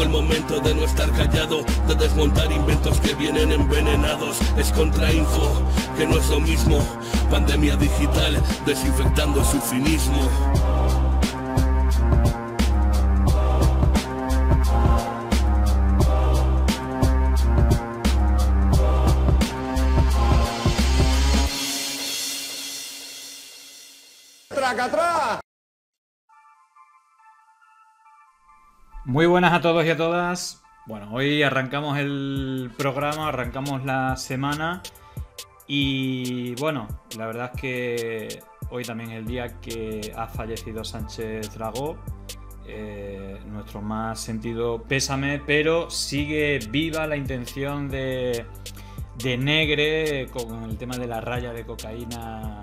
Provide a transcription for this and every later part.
el momento de no estar callado, de desmontar inventos que vienen envenenados. Es contrainfo, que no es lo mismo. Pandemia digital, desinfectando su finismo. Muy buenas a todos y a todas. Bueno, hoy arrancamos el programa, arrancamos la semana y bueno, la verdad es que hoy también es el día que ha fallecido Sánchez Dragó. Eh, nuestro más sentido pésame, pero sigue viva la intención de, de Negre con el tema de la raya de cocaína,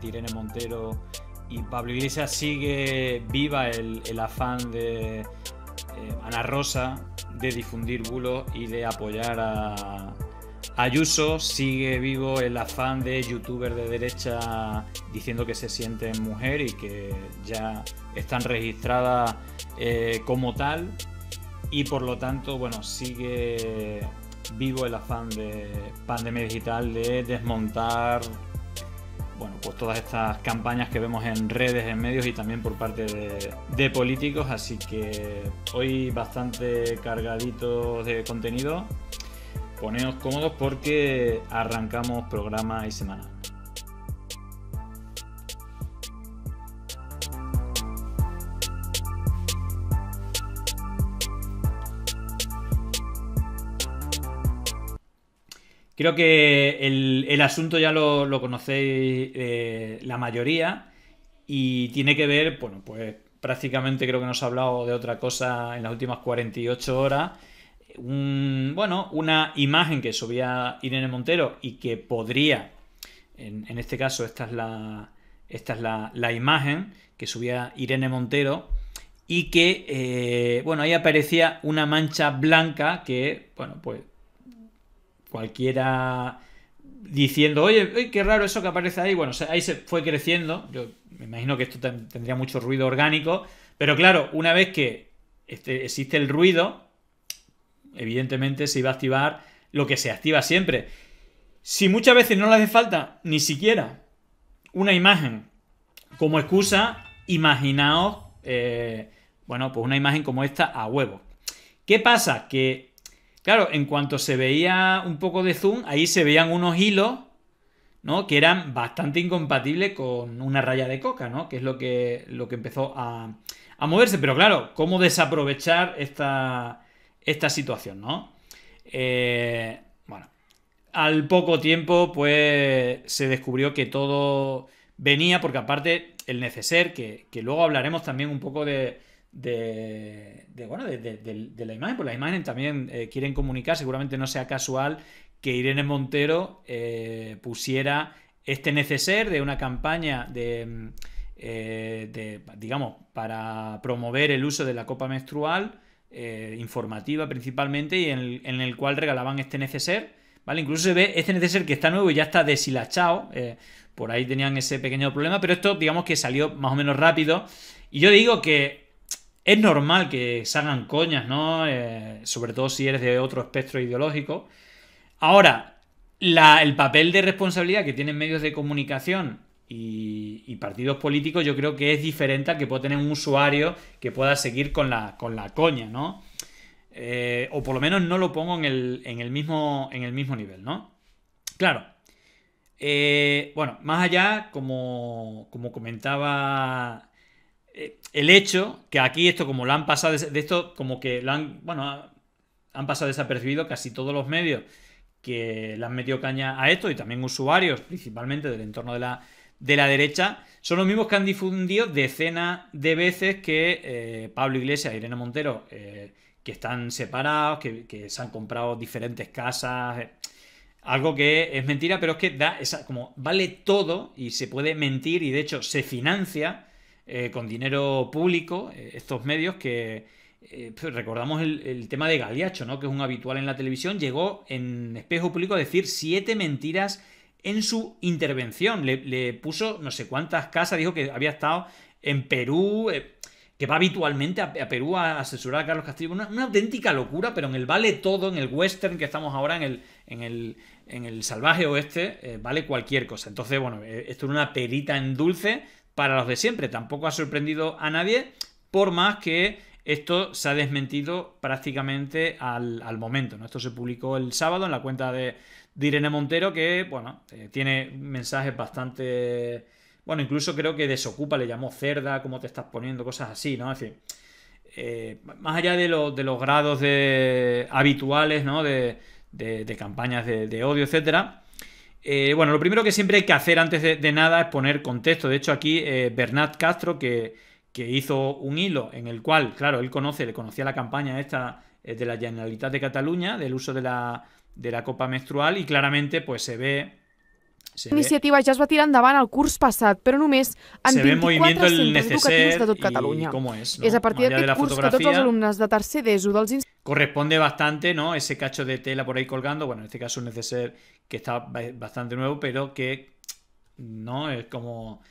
Tirene eh, Montero y Pablo Iglesias. Sigue viva el afán de Ana eh, Rosa de difundir bulos y de apoyar a Ayuso. Sigue vivo el afán de youtubers de derecha diciendo que se sienten mujer y que ya están registradas eh, como tal. Y por lo tanto, bueno, sigue vivo el afán de Pandemia Digital de desmontar bueno, pues todas estas campañas que vemos en redes, en medios y también por parte de, políticos. Así que hoy bastante cargadito de contenido. Poneos cómodos porque arrancamos programa y semana. Creo que el, asunto ya lo, conocéis eh, la mayoría y tiene que ver, bueno, pues prácticamente creo que nos ha hablado de otra cosa en las últimas 48 horas. Un, bueno, una imagen que subía Irene Montero y que podría, en, este caso esta es, la, esta es la, imagen que subía Irene Montero y que, eh, bueno, ahí aparecía una mancha blanca que, bueno, pues cualquiera diciendo, oye, qué raro eso que aparece ahí. Bueno, ahí se fue creciendo. Yo me imagino que esto tendría mucho ruido orgánico. Pero claro, una vez que este, existe el ruido, evidentemente se iba a activar lo que se activa siempre. Si muchas veces no le hace falta ni siquiera una imagen como excusa, imaginaos, eh, bueno, pues una imagen como esta a huevo. ¿Qué pasa? Que Claro, en cuanto se veía un poco de zoom, ahí se veían unos hilos, ¿no? Que eran bastante incompatibles con una raya de coca, ¿no? Que es lo que, lo que empezó a, moverse. Pero claro, ¿cómo desaprovechar esta, esta situación, ¿no? Eh, bueno, al poco tiempo, pues se descubrió que todo venía, porque aparte el neceser, que luego hablaremos también un poco de, de, bueno, de, la imagen, pues la imagen también eh, quieren comunicar, seguramente no sea casual que Irene Montero eh, pusiera este neceser de una campaña eh, de, digamos, para promover el uso de la copa menstrual, informativa principalmente, y en el, en el, cual regalaban este neceser, ¿vale? Incluso se ve este neceser que está nuevo y ya está deshilachado, por ahí tenían ese pequeño problema, pero esto digamos que salió más o menos rápido, y yo digo que es normal que salgan coñas, ¿no? Eh, sobre todo si eres de otro espectro ideológico. Ahora, el papel de responsabilidad que tienen medios de comunicación y, partidos políticos yo creo que es diferente al que puede tener un usuario que pueda seguir con la, coña, ¿no? Eh, o por lo menos no lo pongo en el, mismo, en el mismo nivel, ¿no? Claro. Eh, bueno, más allá, como, como comentaba eh, el hecho que aquí esto como lo han pasado, de esto como que lo han, bueno, han pasado desapercibido casi todos los medios que le han metido caña a esto y también usuarios, principalmente del entorno de la, de la derecha, son los mismos que han difundido decenas de veces que eh, Pablo Iglesias e Irene Montero, eh, que están separados, que, se han comprado diferentes casas, algo que es mentira, pero es que da esa, como vale todo y se puede mentir y de hecho se financia eh, con dinero público, eh, estos medios que eh, pues, recordamos el, tema de Galiacho, ¿no? que es un habitual en la televisión, llegó en espejo público a decir siete mentiras en su intervención. Le, puso no sé cuántas casas, dijo que había estado en Perú, que va habitualmente a, Perú a asesorar a Carlos Castillo. Una, auténtica locura, pero en el vale todo, en el western que estamos ahora, en el, en el, en el salvaje oeste, vale cualquier cosa. Entonces, bueno, esto era una perita en dulce para los de siempre. Tampoco ha sorprendido a nadie, por más que esto se ha desmentido prácticamente al, momento. ¿no? Esto se publicó el sábado en la cuenta de, Irene Montero, que, bueno, eh, tiene mensajes bastante. Bueno, incluso creo que desocupa, le llamó cerda, cómo te estás poniendo, cosas así, ¿no? En fin. Eh, más allá de, los grados de, habituales, ¿no? De, de campañas de, odio, etcétera. Eh, bueno, lo primero que siempre hay que hacer antes de, nada es poner contexto. De hecho, aquí eh, Bernat Castro, que, hizo un hilo en el cual, claro, él conoce, le conocía la campaña esta eh, de la Generalitat de Cataluña, del uso de la, de la copa menstrual, y claramente pues se ve iniciativas iniciativa ja es va tirar endavant el curs passat, però només en se 24 centres de tot Catalunya. a partir que de tercer Corresponde bastante, ¿no? Ese cacho de tela por ahí colgando, bueno, en este caso un neceser que está bastante nuevo, pero que, ¿no? Es como...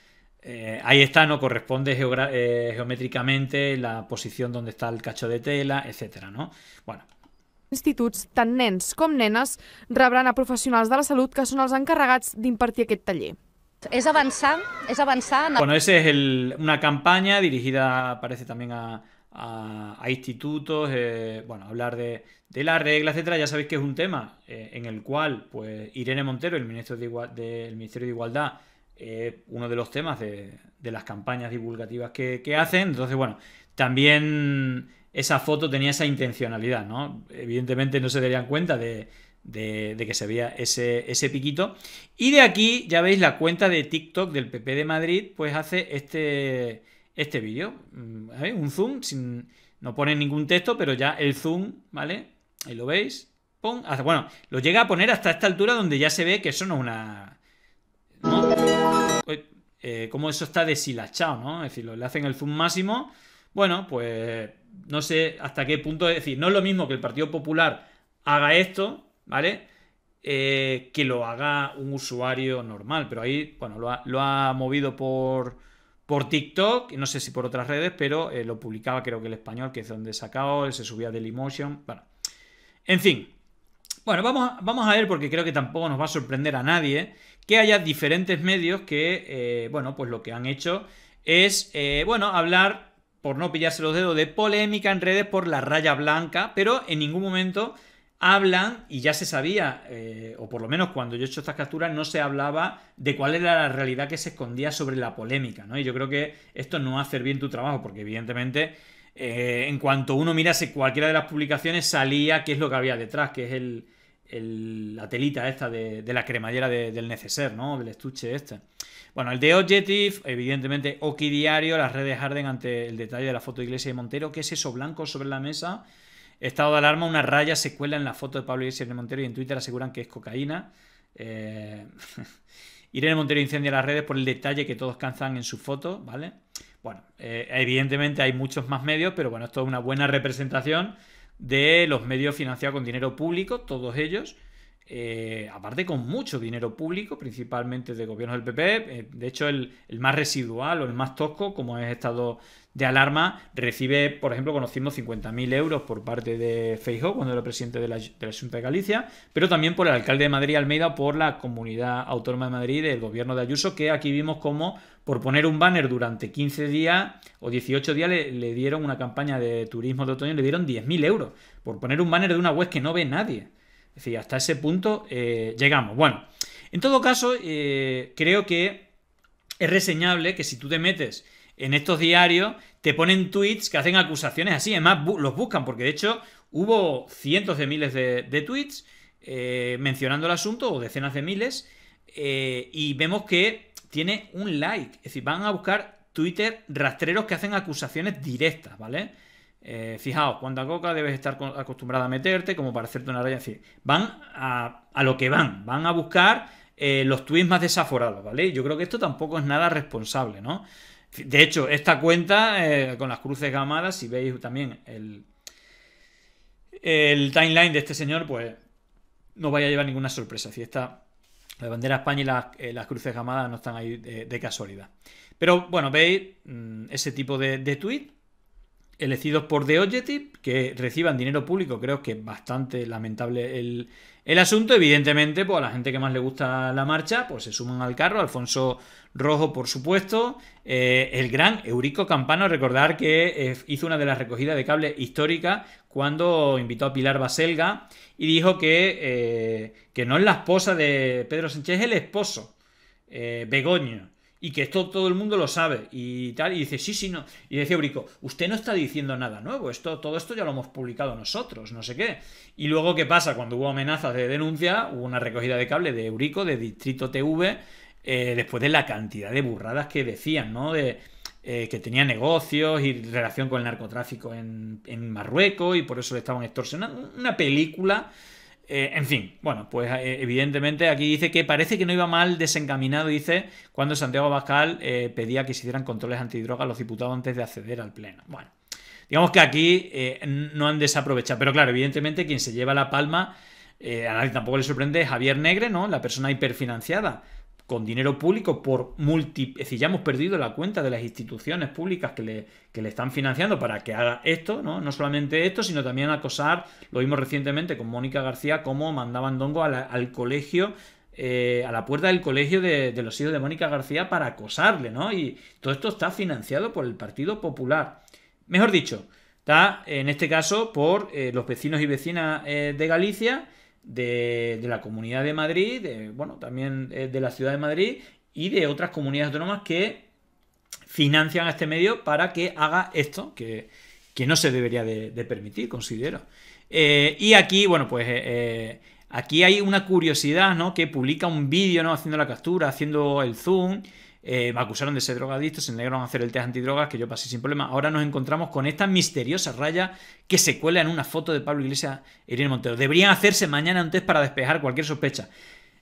Eh, ahí está, ¿no? Corresponde eh, geométricamente la posición donde está el cacho de tela, etcétera, ¿no? Bueno, instituts, tan nens com nenes rebran a profesionales de la salud que són els encarregats d'impartir aquest taller. Es avanzar, es avanzar. Bueno, esa es una campaña dirigida, parece también a, institutos, eh, bueno, hablar de, de las reglas, etcétera. Ya sabéis que es un tema eh, en el cual, pues, Irene Montero, el ministro de, Ministerio de Igualdad, es uno de los temas de, las campañas divulgativas que, hacen. Entonces, bueno, también esa foto tenía esa intencionalidad, ¿no? Evidentemente no se darían cuenta de, que se veía ese, ese, piquito. Y de aquí, ya veis, la cuenta de TikTok del PP de Madrid, pues hace este, este vídeo. Mm, un zoom, sin, no pone ningún texto, pero ya el zoom, ¿vale? Ahí lo veis. Pum, bueno, lo llega a poner hasta esta altura donde ya se ve que eso no es una... Eh, como eso está deshilachado, ¿no? Es decir, lo, le hacen el zoom máximo. Bueno, pues no sé hasta qué punto, es decir, no es lo mismo que el Partido Popular haga esto, ¿vale? Eh, que lo haga un usuario normal, pero ahí, bueno, lo ha, movido por, por TikTok, no sé si por otras redes, pero eh, lo publicaba creo que el español, que es donde sacado, se subía del emotion, bueno. En fin, bueno, vamos, vamos a ver, porque creo que tampoco nos va a sorprender a nadie, que haya diferentes medios que, eh, bueno, pues lo que han hecho es, bueno, hablar por no pillarse los dedos, de polémica en redes por la raya blanca, pero en ningún momento hablan, y ya se sabía, eh, o por lo menos cuando yo he hecho estas capturas, no se hablaba de cuál era la realidad que se escondía sobre la polémica, ¿no? Y yo creo que esto no hace bien tu trabajo, porque evidentemente, eh, en cuanto uno mirase cualquiera de las publicaciones, salía qué es lo que había detrás, que es el, la telita esta de, la cremallera del neceser, ¿no? Del estuche este. Bueno, el de Objective, evidentemente Oki Diario, las redes Harden ante el detalle de la foto de Iglesia y Montero. ¿Qué es eso blanco sobre la mesa? Estado de alarma, una raya se cuela en la foto de Pablo Iglesias y Montero y en Twitter aseguran que es cocaína. Eh, Irene Montero incendia las redes por el detalle que todos cansan en su foto, ¿vale? Bueno, eh, evidentemente hay muchos más medios, pero bueno, esto es una buena representación de los medios financiados con dinero público, todos ellos, eh, aparte con mucho dinero público, principalmente de gobiernos del PP. Eh, de hecho, el, más residual o el más tosco, como es estado de alarma, recibe, por ejemplo, conocimos 50.000 euros por parte de Feijóo cuando era presidente de la, de Junta de Galicia, pero también por el alcalde de Madrid, Almeida, por la comunidad autónoma de Madrid, el gobierno de Ayuso, que aquí vimos como por poner un banner durante 15 días o 18 días le, le dieron una campaña de turismo de otoño, le dieron 10.000 euros por poner un banner de una web que no ve nadie. Es decir, hasta ese punto eh, llegamos. Bueno, en todo caso, eh, creo que es reseñable que si tú te metes en estos diarios, te ponen tweets que hacen acusaciones así. Además, los buscan, porque de hecho hubo cientos de miles de, tweets eh, mencionando el asunto, o decenas de miles, y vemos que tiene un like. Es decir, van a buscar Twitter rastreros que hacen acusaciones directas, ¿vale? Eh, fijaos, cuánta coca debes estar acostumbrada a meterte, como para hacerte una raya. van a, lo que van, van a buscar eh, los tweets más desaforados, ¿vale? Yo creo que esto tampoco es nada responsable, ¿no? De hecho, esta cuenta eh, con las cruces gamadas, si veis también el, timeline de este señor, pues no vaya a llevar ninguna sorpresa. Si está la bandera España y eh, las, cruces gamadas no están ahí de, casualidad. Pero bueno, veis mm, ese tipo de, de elegidos por The Objective, que reciban dinero público, creo que es bastante lamentable el, asunto. Evidentemente, pues a la gente que más le gusta la marcha, pues se suman al carro. Alfonso Rojo, por supuesto. Eh, el gran Eurico Campano, recordar que eh, hizo una de las recogidas de cable histórica cuando invitó a Pilar Baselga y dijo que, eh, que no es la esposa de Pedro Sánchez, es el esposo, Begoño y que esto todo el mundo lo sabe y tal, y dice, sí, sí, no. Y dice Eurico usted no está diciendo nada nuevo, esto, todo esto ya lo hemos publicado nosotros, no sé qué. Y luego, ¿qué pasa? Cuando hubo amenazas de denuncia, hubo una recogida de cable de Eurico, de Distrito TV, eh, después de la cantidad de burradas que decían, ¿no? De, eh, que tenía negocios y relación con el narcotráfico en, en Marruecos y por eso le estaban extorsionando. Una película eh, en fin, bueno, pues eh, evidentemente aquí dice que parece que no iba mal desencaminado, dice, cuando Santiago Abascal eh, pedía que se hicieran controles antidroga a los diputados antes de acceder al Pleno. Bueno, digamos que aquí no han desaprovechado, pero claro, evidentemente quien se lleva la palma, a nadie tampoco le sorprende, es Javier Negre, ¿no? La persona hiperfinanciada con dinero público por multi... Es decir, ya hemos perdido la cuenta de las instituciones públicas que le, están financiando para que haga esto, ¿no? No solamente esto, sino también acosar, lo vimos recientemente con Mónica García, cómo mandaban Dongo al colegio eh, a la puerta del colegio de, de, los hijos de Mónica García para acosarle, ¿no? Y todo esto está financiado por el Partido Popular. Mejor dicho, está en este caso por eh, los vecinos y vecinas eh, de Galicia de, la Comunidad de Madrid, bueno, también eh, de la Ciudad de Madrid y de otras comunidades autónomas que financian a este medio para que haga esto, que, no se debería de, permitir, considero. Eh, y aquí, bueno, pues eh, aquí hay una curiosidad, ¿no? Que publica un vídeo, ¿no? Haciendo la captura, haciendo el zoom. Eh, me acusaron de ser drogadicto, se negaron a hacer el test antidrogas que yo pasé sin problema. Ahora nos encontramos con esta misteriosa raya que se cuela en una foto de Pablo Iglesias e Irene Montero. Deberían hacerse mañana antes para despejar cualquier sospecha.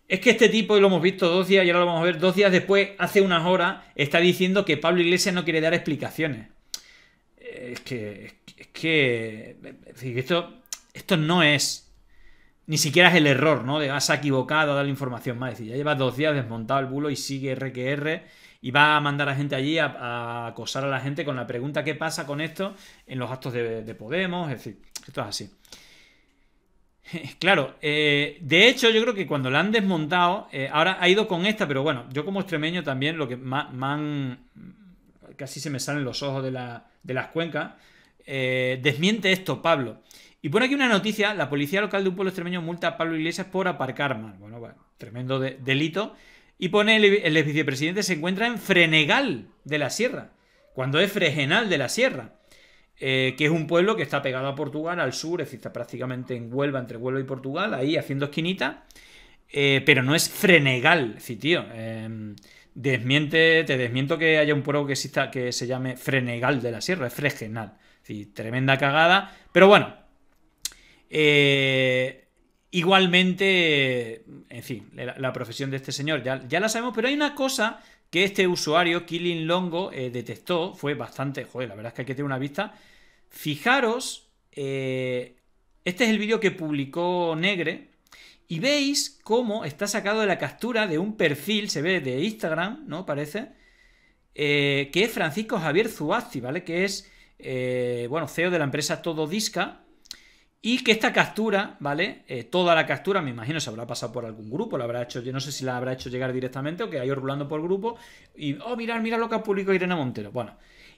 Es que este tipo, y lo hemos visto dos días y ahora lo vamos a ver dos días después, hace unas horas, está diciendo que Pablo Iglesias no quiere dar explicaciones. Eh, es que. Es que. Es que esto, esto no es ni siquiera es el error, ¿no? De ah, has equivocado a dar la información más, Es decir, ya lleva dos días desmontado el bulo y sigue RQR y va a mandar a gente allí a, acosar a la gente con la pregunta ¿qué pasa con esto en los actos de, Podemos? Es decir, esto es así. Claro, eh, de hecho yo creo que cuando la han desmontado, eh, ahora ha ido con esta, pero bueno, yo como extremeño también lo que más, casi se me salen los ojos de, las cuencas, eh, desmiente esto, Pablo. Y pone aquí una noticia, la policía local de un pueblo extremeño multa a Pablo Iglesias por aparcar mal. Bueno, bueno tremendo delito. Y pone el, vicepresidente se encuentra en Frenegal de la Sierra, cuando es Fregenal de la Sierra. Eh, que es un pueblo que está pegado a Portugal, al sur, es decir, prácticamente en Huelva, entre Huelva y Portugal, ahí haciendo esquinita, eh, pero no es Frenegal, sí tío, em, desmiente, te desmiento que haya un pueblo que exista que se llame Frenegal de la Sierra, es Fregenal, Sí, tremenda cagada, pero bueno, eh, igualmente, en fin, la, profesión de este señor ya, la sabemos, pero hay una cosa que este usuario, Killing Longo, eh, detectó, fue bastante, joder, la verdad es que hay que tener una vista. Fijaros, eh, este es el vídeo que publicó Negre, y veis cómo está sacado de la captura de un perfil, se ve de Instagram, ¿no? Parece, que es Francisco Javier Zuazzi, ¿vale? Que es, bueno, CEO de la empresa Todo Disca, y que esta captura, ¿vale? Eh, toda la captura, me imagino, se habrá pasado por algún grupo, la habrá hecho, yo no sé si la habrá hecho llegar directamente o que ha ido rulando por grupo. Y, oh, mirad, mira lo que ha publicado Irene Montero. Bueno,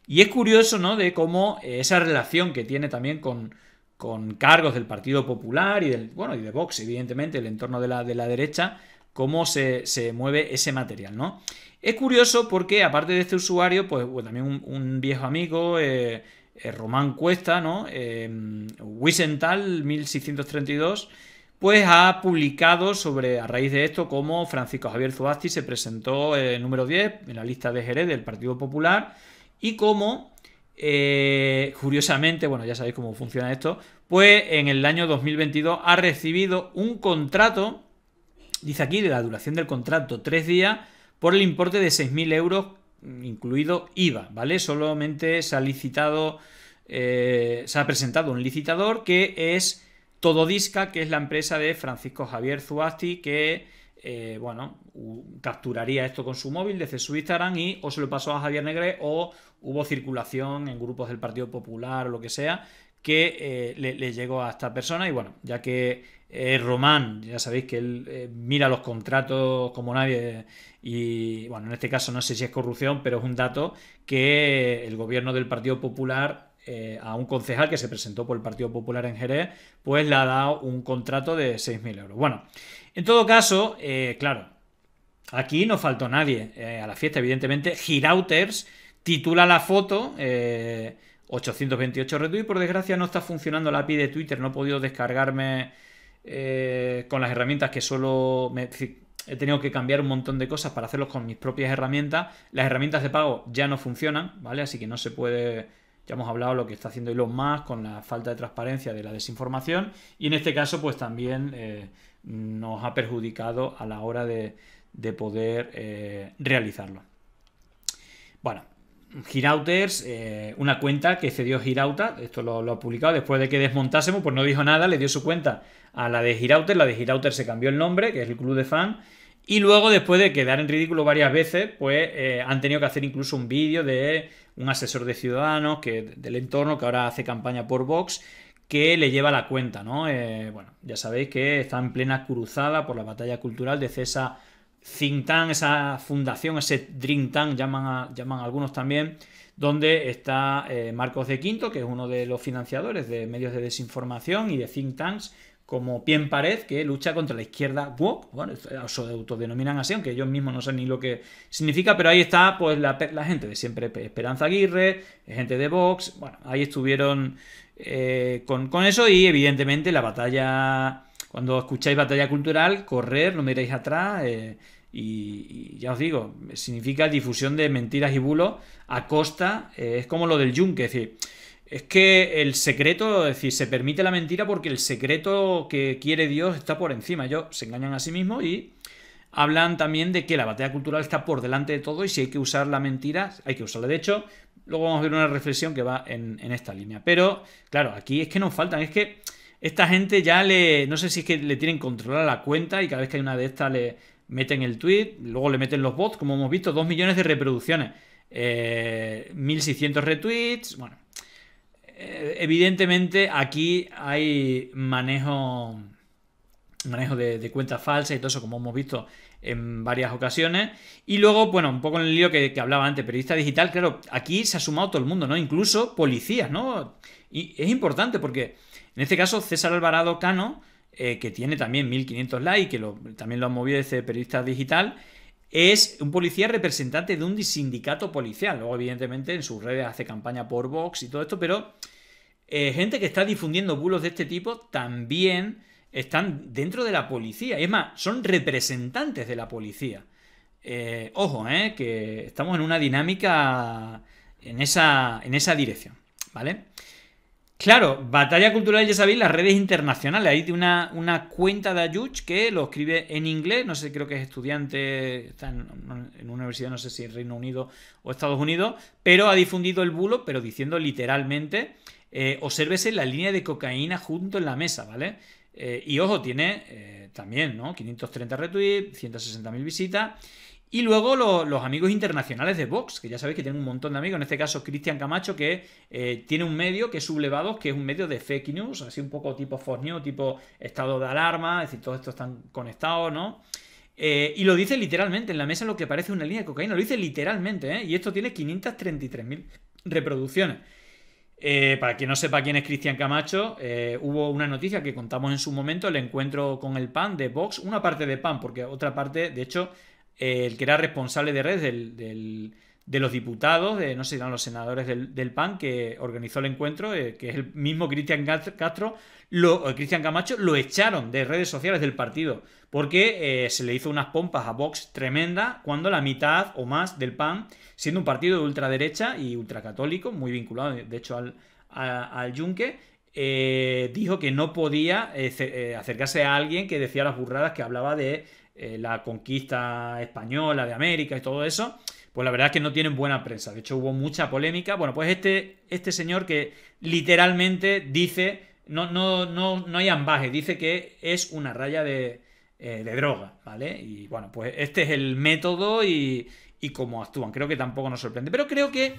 y es curioso, ¿no? De cómo eh, esa relación que tiene también con, con cargos del Partido Popular y del, bueno, y de Vox, evidentemente, el entorno de la, de la derecha, cómo se, mueve ese material, ¿no? Es curioso porque, aparte de este usuario, pues, también un, viejo amigo, eh, eh, Román Cuesta, ¿no? Eh, Wiesenthal, 1632, pues ha publicado sobre, a raíz de esto, cómo Francisco Javier Zuasti se presentó eh, número 10 en la lista de Jerez del Partido Popular y cómo, eh, curiosamente, bueno, ya sabéis cómo funciona esto, pues en el año 2022 ha recibido un contrato, dice aquí, de la duración del contrato, tres días, por el importe de 6.000 euros incluido IVA, ¿vale? Solamente se ha licitado, eh, se ha presentado un licitador que es Tododisca, que es la empresa de Francisco Javier Zuasti, que, eh, bueno, capturaría esto con su móvil desde su Instagram y o se lo pasó a Javier Negre o hubo circulación en grupos del Partido Popular o lo que sea que eh, le llegó a esta persona y bueno, ya que Román, ya sabéis que él eh, mira los contratos como nadie y, bueno, en este caso no sé si es corrupción, pero es un dato que el gobierno del Partido Popular eh, a un concejal que se presentó por el Partido Popular en Jerez, pues le ha dado un contrato de 6.000 euros. Bueno, en todo caso, eh, claro, aquí no faltó nadie a la fiesta, evidentemente. Girauters titula la foto... 828 y por desgracia no está funcionando la API de Twitter, no he podido descargarme eh, con las herramientas que solo he tenido que cambiar un montón de cosas para hacerlos con mis propias herramientas. Las herramientas de pago ya no funcionan, ¿vale? Así que no se puede. Ya hemos hablado lo que está haciendo Elon Musk con la falta de transparencia de la desinformación. Y en este caso, pues también eh, nos ha perjudicado a la hora de, de poder eh, realizarlo. Bueno, Girauters, eh, una cuenta que cedió Girauta, esto lo, ha publicado después de que desmontásemos, pues no dijo nada, le dio su cuenta a la de Girauter, la de Girauter se cambió el nombre, que es el club de fan, y luego después de quedar en ridículo varias veces, pues eh, han tenido que hacer incluso un vídeo de un asesor de ciudadanos que, del entorno que ahora hace campaña por Vox, que le lleva la cuenta, ¿no? Eh, bueno, ya sabéis que está en plena cruzada por la batalla cultural de César think tank, esa fundación, ese dream tank, llaman, a, algunos también, donde está eh, Marcos de Quinto, que es uno de los financiadores de medios de desinformación y de think tanks, como Pien Pared, que lucha contra la izquierda woke, bueno, se autodenominan así, aunque ellos mismos no saben ni lo que significa, pero ahí está pues la, gente de siempre, Esperanza Aguirre, gente de Vox, bueno, ahí estuvieron eh, con, eso y evidentemente la batalla, cuando escucháis batalla cultural, correr, no miréis atrás, eh, y, ya os digo, significa difusión de mentiras y bulos a costa, eh, es como lo del yunque, es decir, es que el secreto, es decir, se permite la mentira porque el secreto que quiere Dios está por encima. Ellos se engañan a sí mismos y hablan también de que la batalla cultural está por delante de todo y si hay que usar la mentira, hay que usarla. De hecho, luego vamos a ver una reflexión que va en, esta línea. Pero, claro, aquí es que nos faltan, es que esta gente ya le, no sé si es que le tienen controlada la cuenta y cada vez que hay una de estas le meten el tweet, luego le meten los bots, como hemos visto, 2 millones de reproducciones, 1600 eh, retweets, bueno. Eh, evidentemente aquí hay manejo, manejo de, cuentas falsas y todo eso, como hemos visto en varias ocasiones. Y luego, bueno, un poco en el lío que, hablaba antes, periodista digital, claro, aquí se ha sumado todo el mundo, ¿no? Incluso policías, ¿no? Y es importante porque en este caso César Alvarado Cano eh, que tiene también 1500 likes, que también lo han movido desde Periodista Digital, es un policía representante de un sindicato policial. Luego, evidentemente, en sus redes hace campaña por Vox y todo esto, pero eh, gente que está difundiendo bulos de este tipo también están dentro de la policía. Y es más, son representantes de la policía. Eh, ojo, que estamos en una dinámica en esa, en esa dirección, ¿vale? Claro, Batalla Cultural, ya sabéis, las redes internacionales. hay una, cuenta de Ayuch que lo escribe en inglés. No sé, creo que es estudiante, está en, una universidad, no sé si en Reino Unido o Estados Unidos, pero ha difundido el bulo, pero diciendo literalmente: eh, obsérvese la línea de cocaína junto en la mesa, ¿vale? Eh, y ojo, tiene eh, también, ¿no? 530 retweets, 160.000 visitas. Y luego los amigos internacionales de Vox, que ya sabéis que tienen un montón de amigos, en este caso Cristian Camacho, que eh, tiene un medio que es Sublevados, que es un medio de fake news, así un poco tipo Fox News, tipo estado de alarma, es decir, todos estos están conectados, ¿no? Eh, y lo dice literalmente, en la mesa lo que parece una línea de cocaína, lo dice literalmente, ¿eh? Y esto tiene 533.000 reproducciones. Eh, para quien no sepa quién es Cristian Camacho, hubo una noticia que contamos en su momento, el encuentro con el PAN de Vox, una parte de PAN, porque otra parte, de hecho, el que era responsable de redes de los diputados, de no sé si eran los senadores del, PAN, que organizó el encuentro, eh, que es el mismo Cristian Castro, lo, eh, Cristian Camacho, lo echaron de redes sociales del partido, porque eh, se le hizo unas pompas a Vox tremenda cuando la mitad o más del PAN, siendo un partido de ultraderecha y ultracatólico, muy vinculado de hecho al, al Yunque, dijo que no podía acercarse a alguien que decía las burradas que hablaba de eh, la conquista española de América y todo eso, pues la verdad es que no tienen buena prensa. De hecho, hubo mucha polémica. Bueno, pues este, este señor que literalmente dice, no, no, no, no hay ambaje, dice que es una raya de, eh, droga, ¿vale? Y bueno, pues este es el método y, y cómo actúan. Creo que tampoco nos sorprende. Pero creo que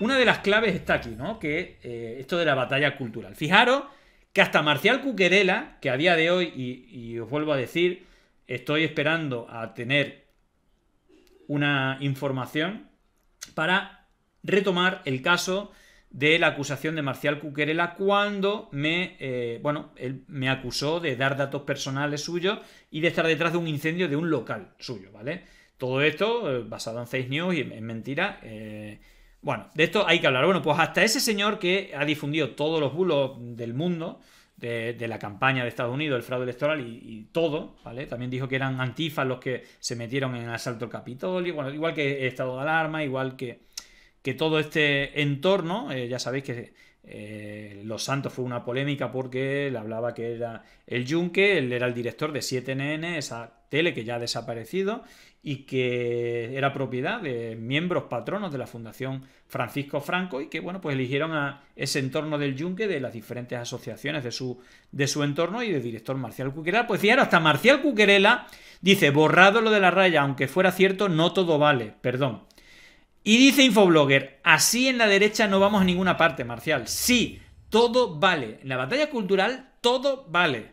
una de las claves está aquí, ¿no? Que eh, esto de la batalla cultural. Fijaros que hasta Marcial Cuquerela, que a día de hoy, y, y os vuelvo a decir, Estoy esperando a tener una información para retomar el caso de la acusación de Marcial Cuquerela cuando me, eh, bueno, él me acusó de dar datos personales suyos y de estar detrás de un incendio de un local suyo, ¿vale? Todo esto eh, basado en fake news y en, mentira. Eh, bueno, de esto hay que hablar. Bueno, pues hasta ese señor que ha difundido todos los bulos del mundo, de, la campaña de Estados Unidos, el fraude electoral y, todo, ¿vale? También dijo que eran antifas los que se metieron en el asalto al Capitolio, bueno, igual que el estado de alarma, igual que, que todo este entorno, eh, ya sabéis que eh, Los Santos fue una polémica porque él hablaba que era el Yunque, él era el director de 7NN, esa tele que ya ha desaparecido, y que era propiedad de miembros patronos de la Fundación Francisco Franco y que, bueno, pues eligieron a ese entorno del yunque de las diferentes asociaciones de su, de su entorno y de director Marcial Cuquerela. Pues fijaros, hasta Marcial Cuquerela dice, borrado lo de la raya, aunque fuera cierto, no todo vale, perdón. Y dice Infoblogger, así en la derecha no vamos a ninguna parte, Marcial. Sí, todo vale. En la batalla cultural, todo vale.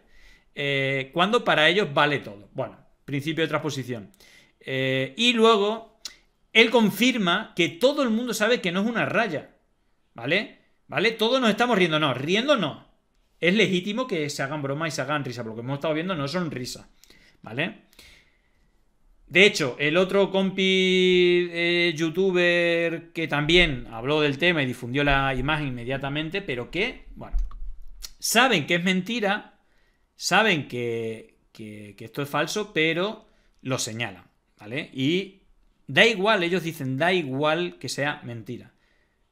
Eh, cuando para ellos vale todo. Bueno, principio de transposición. Eh, y luego, él confirma que todo el mundo sabe que no es una raya. ¿Vale? ¿Vale? Todos nos estamos riendo. No, riendo no. Es legítimo que se hagan bromas y se hagan risa. porque lo que hemos estado viendo no son risas. ¿Vale? De hecho, el otro compi eh, youtuber que también habló del tema y difundió la imagen inmediatamente, pero que, bueno, saben que es mentira, saben que esto es falso, pero lo señalan. Y da igual, ellos dicen, da igual que sea mentira.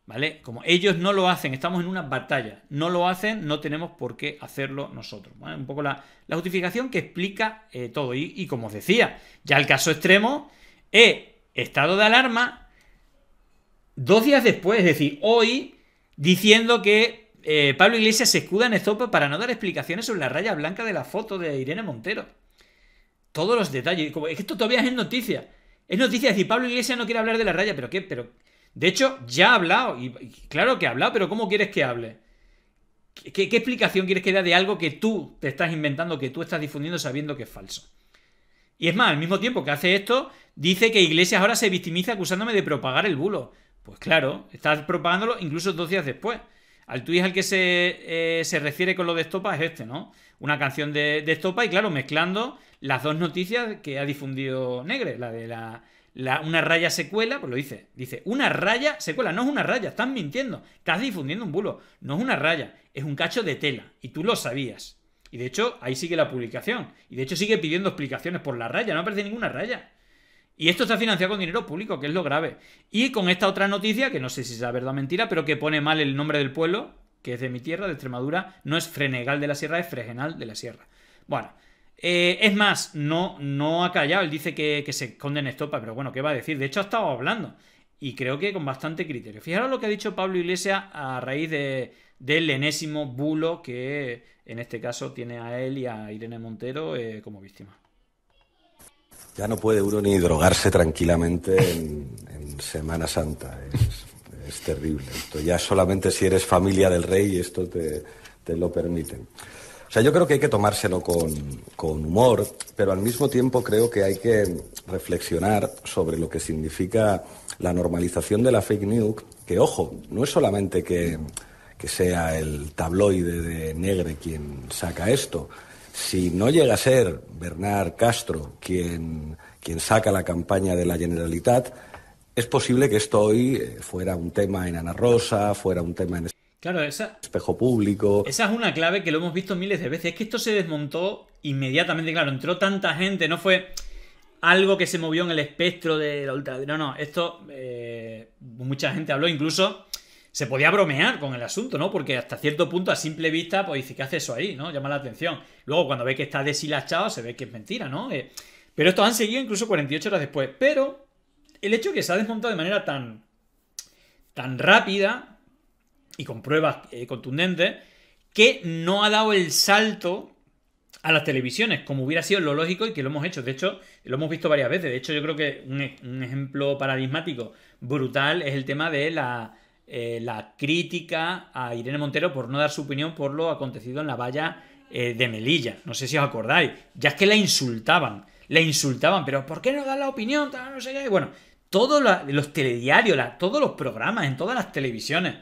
¿Vale? Como ellos no lo hacen, estamos en una batalla. No lo hacen, no tenemos por qué hacerlo nosotros. Un poco la, justificación que explica eh, todo. Y, como os decía, ya el caso extremo, es estado de alarma dos días después, es decir, hoy, diciendo que eh, Pablo Iglesias se escuda en Estopa para no dar explicaciones sobre la raya blanca de la foto de Irene Montero todos los detalles. Como, es que esto todavía es noticia. Es noticia, decir, Pablo Iglesias no quiere hablar de la raya, pero ¿qué? Pero, de hecho, ya ha hablado. Y, claro que ha hablado, pero ¿cómo quieres que hable? ¿Qué, explicación quieres que dé de algo que tú te estás inventando, que tú estás difundiendo sabiendo que es falso? Y es más, al mismo tiempo que hace esto, dice que Iglesias ahora se victimiza acusándome de propagar el bulo. Pues claro, estás propagándolo incluso dos días después. Al tweet al que eh, se, refiere con lo de Estopa es este, ¿no? Una canción de Estopa y claro, mezclando las dos noticias que ha difundido Negre, la de la, una raya secuela, pues lo dice, dice, una raya secuela, no es una raya, estás mintiendo, estás difundiendo un bulo, no es una raya, es un cacho de tela, y tú lo sabías. Y de hecho, ahí sigue la publicación, y de hecho sigue pidiendo explicaciones por la raya, no aparece ninguna raya. Y esto está financiado con dinero público, que es lo grave. Y con esta otra noticia, que no sé si es la verdad o mentira, pero que pone mal el nombre del pueblo, que es de mi tierra, de Extremadura, no es Frenegal de la Sierra, es Fregenal de la Sierra. Bueno, eh, es más, no, no ha callado. Él dice que, se esconde en estopa, pero bueno, ¿qué va a decir? De hecho, ha estado hablando. Y creo que con bastante criterio. Fijaros lo que ha dicho Pablo Iglesias a raíz del enésimo bulo que en este caso tiene a él y a Irene Montero eh, como víctima. Ya no puede uno ni drogarse tranquilamente en, Semana Santa. Es, terrible. ya solamente si eres familia del rey, esto te lo permiten. O sea, yo creo que hay que tomárselo con, humor, pero al mismo tiempo creo que hay que reflexionar sobre lo que significa la normalización de la fake news, que ojo, no es solamente que, sea el tabloide de Negre quien saca esto. Si no llega a ser Bernard Castro quien, quien saca la campaña de la Generalitat, es posible que esto hoy eh, fuera un tema en Ana Rosa, fuera un tema en... Claro, esa. Espejo público. Esa es una clave que lo hemos visto miles de veces. Es que esto se desmontó inmediatamente. Claro, entró tanta gente, no fue algo que se movió en el espectro de la ultra. No, no, esto. Eh, mucha gente habló, incluso se podía bromear con el asunto, ¿no? Porque hasta cierto punto, a simple vista, pues dice, ¿qué hace eso ahí? ¿No? Llama la atención. Luego, cuando ve que está deshilachado, se ve que es mentira, ¿no? Eh, pero esto han seguido incluso 48 horas después. Pero el hecho que se ha desmontado de manera tan. tan rápida y con pruebas eh, contundentes, que no ha dado el salto a las televisiones, como hubiera sido lo lógico y que lo hemos hecho. De hecho, lo hemos visto varias veces. De hecho, yo creo que un, e-, ejemplo paradigmático brutal es el tema de eh, la, crítica a Irene Montero por no dar su opinión por lo acontecido en la valla eh, de Melilla. No sé si os acordáis. Ya es que la insultaban. La insultaban, pero ¿por qué no da la opinión? No sé qué. Bueno, todos los telediarios, todos los programas, en todas las televisiones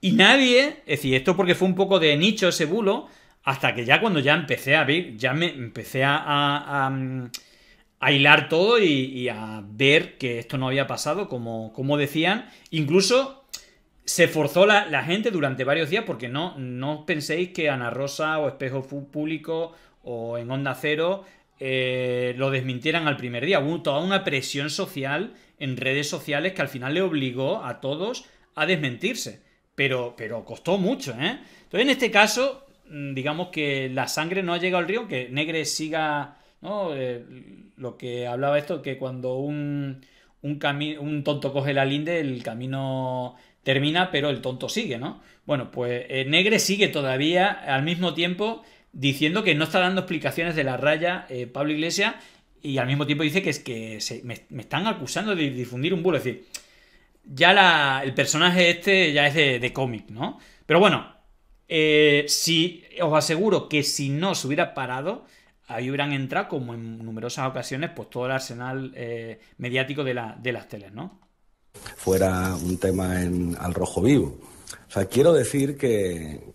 y nadie, es decir, esto porque fue un poco de nicho ese bulo, hasta que ya cuando ya empecé a ver, ya me empecé a, a, mm, hilar todo y, a ver que esto no había pasado, como, como decían. Incluso se forzó la, gente durante varios días, porque no, no penséis que Ana Rosa o Espejo Público o en Onda Cero eh, lo desmintieran al primer día. Hubo toda una presión social en redes sociales que al final le obligó a todos a desmentirse pero, pero costó mucho, ¿eh? Entonces, en este caso, mm, digamos que la sangre no ha llegado al río, que Negre siga, ¿no? Eh, lo que hablaba esto, que cuando un, un, un tonto coge la linde, el camino termina, pero el tonto sigue, ¿no? Bueno, pues eh, Negre sigue todavía al mismo tiempo diciendo que no está dando explicaciones de la raya eh, Pablo Iglesias y al mismo tiempo dice que es que se, me, me, están acusando de difundir un bulo. Es decir, ya el personaje este ya es de, cómic, ¿no? Pero bueno, eh, si os aseguro que si no se hubiera parado, ahí hubieran entrado, como en numerosas ocasiones, pues todo el arsenal eh, mediático de, de, las teles, ¿no? Fuera un tema al rojo vivo. O sea, quiero decir que,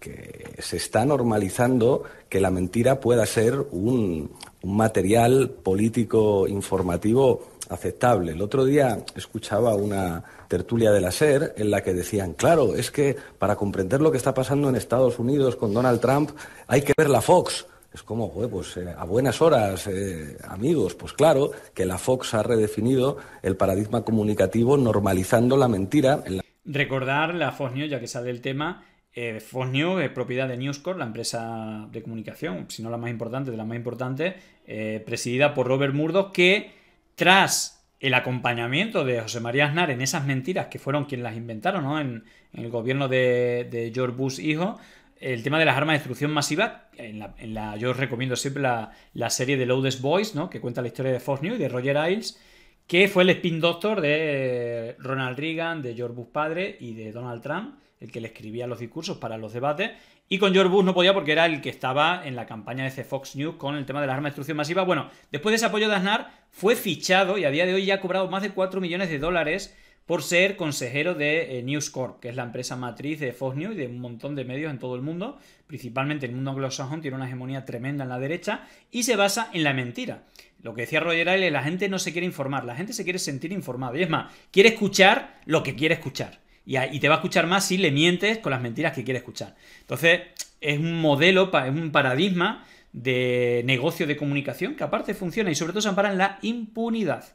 se está normalizando que la mentira pueda ser un, un material político informativo aceptable. El otro día escuchaba una tertulia de la SER en la que decían, claro, es que para comprender lo que está pasando en Estados Unidos con Donald Trump hay que ver la Fox. Es como, pues eh, a buenas horas, eh, amigos. Pues claro que la Fox ha redefinido el paradigma comunicativo normalizando la mentira. Recordar la Fox News, ya que sale el tema, eh, Fox News es propiedad de News Corp, la empresa de comunicación, si no la más importante, de las más importantes, eh, presidida por Robert Murdoch, que tras el acompañamiento de José María Aznar en esas mentiras que fueron quienes las inventaron en, el gobierno de, George Bush hijo, el tema de las armas de destrucción masiva, en la, yo recomiendo siempre la, serie de Loudest Boys, que cuenta la historia de Fox News y de Roger Ailes, que fue el spin doctor de Ronald Reagan, de George Bush padre y de Donald Trump el que le escribía los discursos para los debates, y con George Bush no podía porque era el que estaba en la campaña de Fox News con el tema de la arma de destrucción masiva. Bueno, después de ese apoyo de Aznar, fue fichado y a día de hoy ya ha cobrado más de 4 millones de dólares por ser consejero de eh, News Corp, que es la empresa matriz de Fox News y de un montón de medios en todo el mundo, principalmente en el mundo anglosajón, tiene una hegemonía tremenda en la derecha y se basa en la mentira. Lo que decía Roger Aile, la gente no se quiere informar, la gente se quiere sentir informada. Y es más, quiere escuchar lo que quiere escuchar. Y, te va a escuchar más si le mientes con las mentiras que quiere escuchar. Entonces, es un modelo, es un paradigma de negocio de comunicación que aparte funciona y sobre todo se ampara en la impunidad.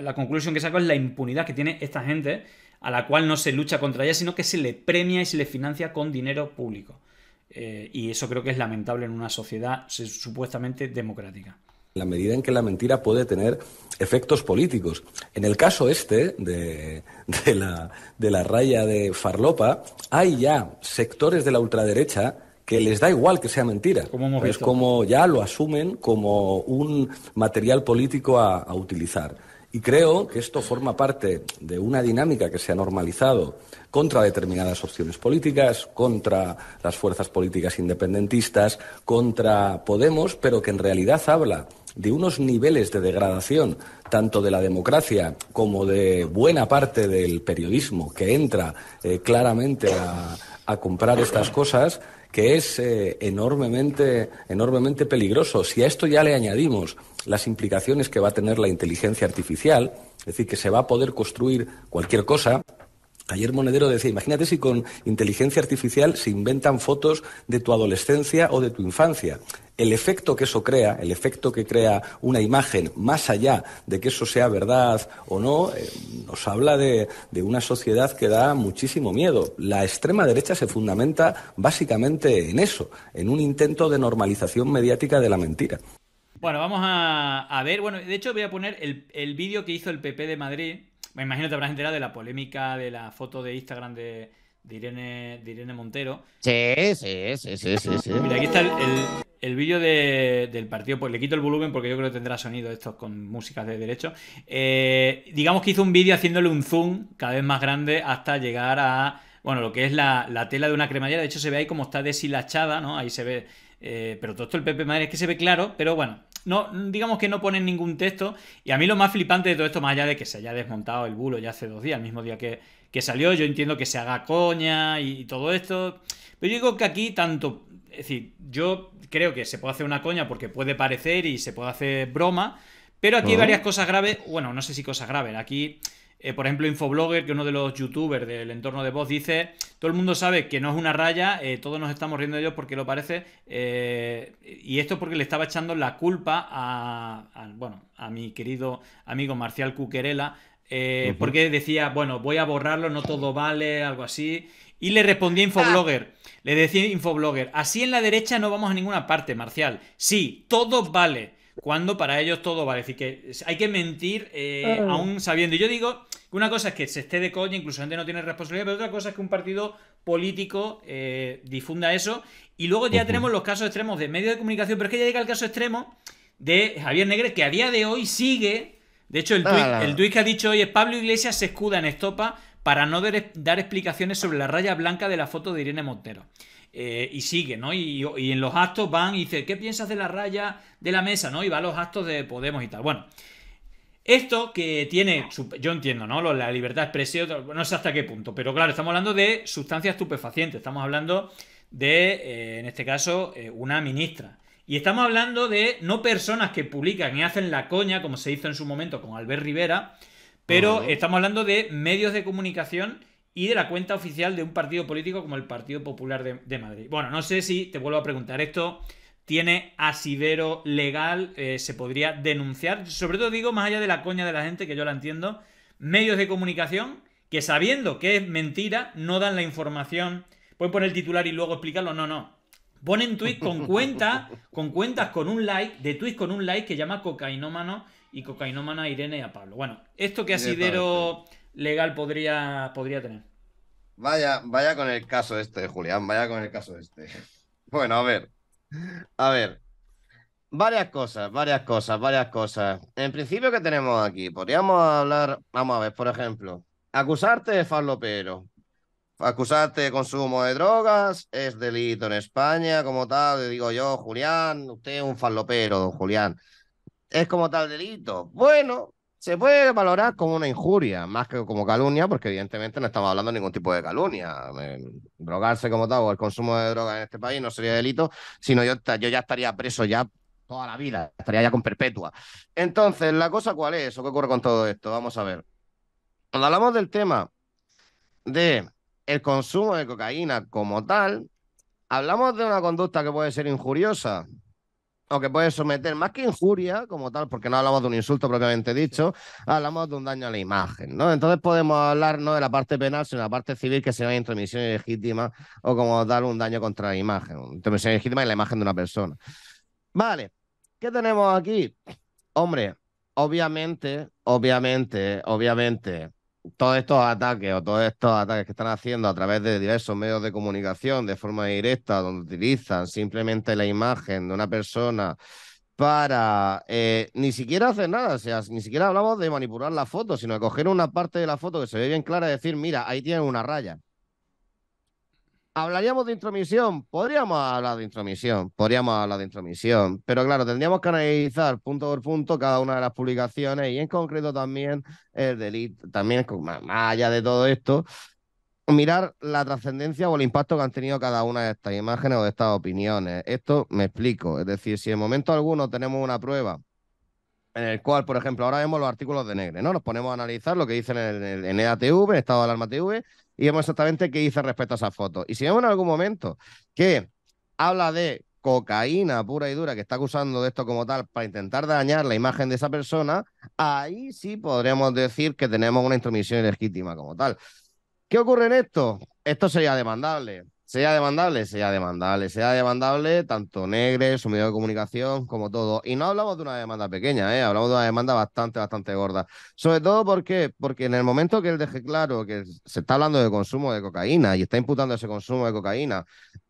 La conclusión que saco es la impunidad que tiene esta gente, a la cual no se lucha contra ella, sino que se le premia y se le financia con dinero público. Eh, y eso creo que es lamentable en una sociedad supuestamente democrática la medida en que la mentira puede tener efectos políticos. En el caso este de, la, raya de Farlopa, hay ya sectores de la ultraderecha que les da igual que sea mentira. Como es como ya lo asumen como un material político a, a, utilizar. Y creo que esto forma parte de una dinámica que se ha normalizado contra determinadas opciones políticas, contra las fuerzas políticas independentistas, contra Podemos, pero que en realidad habla de unos niveles de degradación, tanto de la democracia como de buena parte del periodismo que entra eh, claramente a, comprar estas cosas, que es eh, enormemente, enormemente peligroso. Si a esto ya le añadimos las implicaciones que va a tener la inteligencia artificial, es decir, que se va a poder construir cualquier cosa, Ayer Monedero decía, imagínate si con inteligencia artificial se inventan fotos de tu adolescencia o de tu infancia. El efecto que eso crea, el efecto que crea una imagen, más allá de que eso sea verdad o no, eh, nos habla de, una sociedad que da muchísimo miedo. La extrema derecha se fundamenta básicamente en eso, en un intento de normalización mediática de la mentira. Bueno, vamos a, ver, bueno, de hecho voy a poner el, el vídeo que hizo el PP de Madrid. Me imagino que te habrás enterado de la polémica de la foto de Instagram de, Direne, Montero. Sí, sí, sí, sí, sí. Mira, aquí está el, el, vídeo del partido. Pues le quito el volumen porque yo creo que tendrá sonido estos con músicas de derecho. Eh, digamos que hizo un vídeo haciéndole un zoom cada vez más grande hasta llegar a, bueno, lo que es la, tela de una cremallera. De hecho, se ve ahí como está deshilachada, ¿no? Ahí se ve eh, pero todo esto el Pepe Madre es que se ve claro, pero bueno, no, digamos que no ponen ningún texto. Y a mí lo más flipante de todo esto, más allá de que se haya desmontado el bulo ya hace dos días, el mismo día que, que salió, yo entiendo que se haga coña y, todo esto, pero yo digo que aquí tanto, es decir, yo creo que se puede hacer una coña porque puede parecer y se puede hacer broma, pero aquí hay varias cosas graves, bueno, no sé si cosas graves, aquí... Eh, por ejemplo, Infoblogger, que uno de los youtubers del entorno de voz, dice: Todo el mundo sabe que no es una raya, eh, todos nos estamos riendo de ellos porque lo parece. Eh, y esto porque le estaba echando la culpa a, a, bueno, a mi querido amigo Marcial Cuquerela eh, porque decía, bueno, voy a borrarlo, no todo vale, algo así. Y le respondía Infoblogger, ah. le decía Infoblogger, así en la derecha no vamos a ninguna parte, Marcial. Sí, todo vale, cuando para ellos todo vale. Es decir, que hay que mentir eh, ah. aún sabiendo. Y yo digo, una cosa es que se esté de coña, incluso gente no tiene responsabilidad, pero otra cosa es que un partido político eh, difunda eso. Y luego ya tenemos los casos extremos de medios de comunicación, pero es que ya llega el caso extremo de Javier Negre, que a día de hoy sigue de hecho, el, ah, tweet que ha dicho hoy es Pablo Iglesias se escuda en Estopa para no dar explicaciones sobre la raya blanca de la foto de Irene Montero. Eh, y sigue, ¿no? Y, en los actos van y dice, ¿qué piensas de la raya de la mesa? ¿no? Y va a los actos de Podemos y tal. Bueno, esto que tiene, yo entiendo, ¿no? La libertad de expresión, no sé hasta qué punto, pero claro, estamos hablando de sustancias estupefacientes, estamos hablando de, eh, en este caso, eh, una ministra. Y estamos hablando de no personas que publican y hacen la coña, como se hizo en su momento con Albert Rivera, pero estamos hablando de medios de comunicación y de la cuenta oficial de un partido político como el Partido Popular de, Madrid. Bueno, no sé si te vuelvo a preguntar esto. ¿Tiene asidero legal? Eh, ¿Se podría denunciar? Sobre todo digo, más allá de la coña de la gente, que yo la entiendo, medios de comunicación que sabiendo que es mentira, no dan la información. Pueden poner el titular y luego explicarlo. No, no. Ponen tweets con cuenta, con cuentas con un like, de tweets con un like que llama cocainómano y cocainómana a Irene y a Pablo. Bueno, esto que asidero legal podría, podría tener. Vaya, vaya con el caso este, Julián, vaya con el caso este. Bueno, a ver. A ver. Varias cosas, varias cosas, varias cosas. En principio, ¿qué tenemos aquí? Podríamos hablar, vamos a ver, por ejemplo, acusarte de pero acusarte de consumo de drogas es delito en España, como tal, digo yo, Julián, usted es un falopero, don Julián. Es como tal delito. Bueno, se puede valorar como una injuria, más que como calumnia, porque evidentemente no estamos hablando de ningún tipo de calumnia. Eh, drogarse como tal o el consumo de drogas en este país no sería delito, sino yo, yo ya estaría preso ya toda la vida, estaría ya con perpetua. Entonces, ¿la cosa cuál es? ¿O qué ocurre con todo esto? Vamos a ver. Cuando hablamos del tema de el consumo de cocaína como tal, hablamos de una conducta que puede ser injuriosa o que puede someter más que injuria como tal, porque no hablamos de un insulto propiamente dicho, hablamos de un daño a la imagen, ¿no? Entonces podemos hablar no de la parte penal, sino de la parte civil que se llama intromisión ilegítima o como dar un daño contra la imagen, intromisión ilegítima en la imagen de una persona. Vale, ¿qué tenemos aquí? Hombre, obviamente, obviamente, obviamente, todos estos ataques o todos estos ataques que están haciendo a través de diversos medios de comunicación de forma directa, donde utilizan simplemente la imagen de una persona para eh, ni siquiera hacer nada, o sea, ni siquiera hablamos de manipular la foto, sino de coger una parte de la foto que se ve bien clara y decir, mira, ahí tienen una raya. Hablaríamos de intromisión, podríamos hablar de intromisión, podríamos hablar de intromisión, pero claro, tendríamos que analizar punto por punto cada una de las publicaciones y en concreto también el delito, también más allá de todo esto, mirar la trascendencia o el impacto que han tenido cada una de estas imágenes o de estas opiniones. Esto me explico. Es decir, si en momento alguno tenemos una prueba en el cual, por ejemplo, ahora vemos los artículos de Negre, ¿no? Nos ponemos a analizar lo que dicen en, el, en EATV, en Estado de Alarma TV, y vemos exactamente qué dice respecto a esa foto. Y si vemos en algún momento que habla de cocaína pura y dura que está acusando de esto como tal para intentar dañar la imagen de esa persona, ahí sí podríamos decir que tenemos una intromisión ilegítima como tal. ¿Qué ocurre en esto? Esto sería demandable. Sea demandable, sea demandable, sea demandable, tanto Negre, su medio de comunicación, como todo. Y no hablamos de una demanda pequeña, ¿eh? hablamos de una demanda bastante, bastante gorda. Sobre todo porque, porque en el momento que él deje claro que se está hablando de consumo de cocaína y está imputando ese consumo de cocaína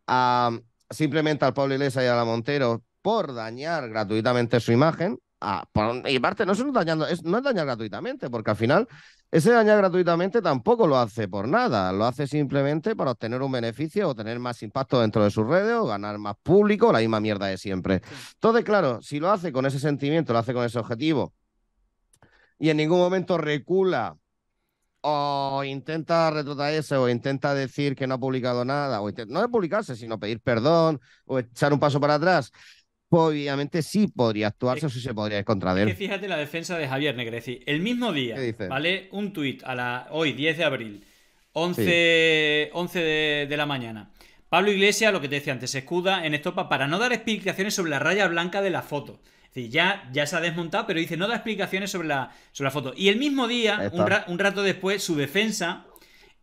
a, simplemente al Pablo Iglesias y a la Montero por dañar gratuitamente su imagen, y parte no es, dañando, no es dañar gratuitamente, porque al final ese dañar gratuitamente tampoco lo hace por nada, lo hace simplemente para obtener un beneficio o tener más impacto dentro de sus redes o ganar más público, la misma mierda de siempre. Entonces, claro, si lo hace con ese sentimiento, lo hace con ese objetivo y en ningún momento recula o intenta retrotraerse o intenta decir que no ha publicado nada, o no de publicarse, sino pedir perdón o echar un paso para atrás obviamente sí podría actuarse o sí se podría ir fíjate la defensa de Javier Negreci. El mismo día, ¿vale? Un tuit a la hoy, 10 de abril, 11, de, la mañana. Pablo Iglesias, lo que te decía antes, escuda en estopa para no dar explicaciones sobre la raya blanca de la foto. Es ya, ya se ha desmontado, pero dice no da explicaciones sobre la, foto. Y el mismo día, un, rato después, su defensa,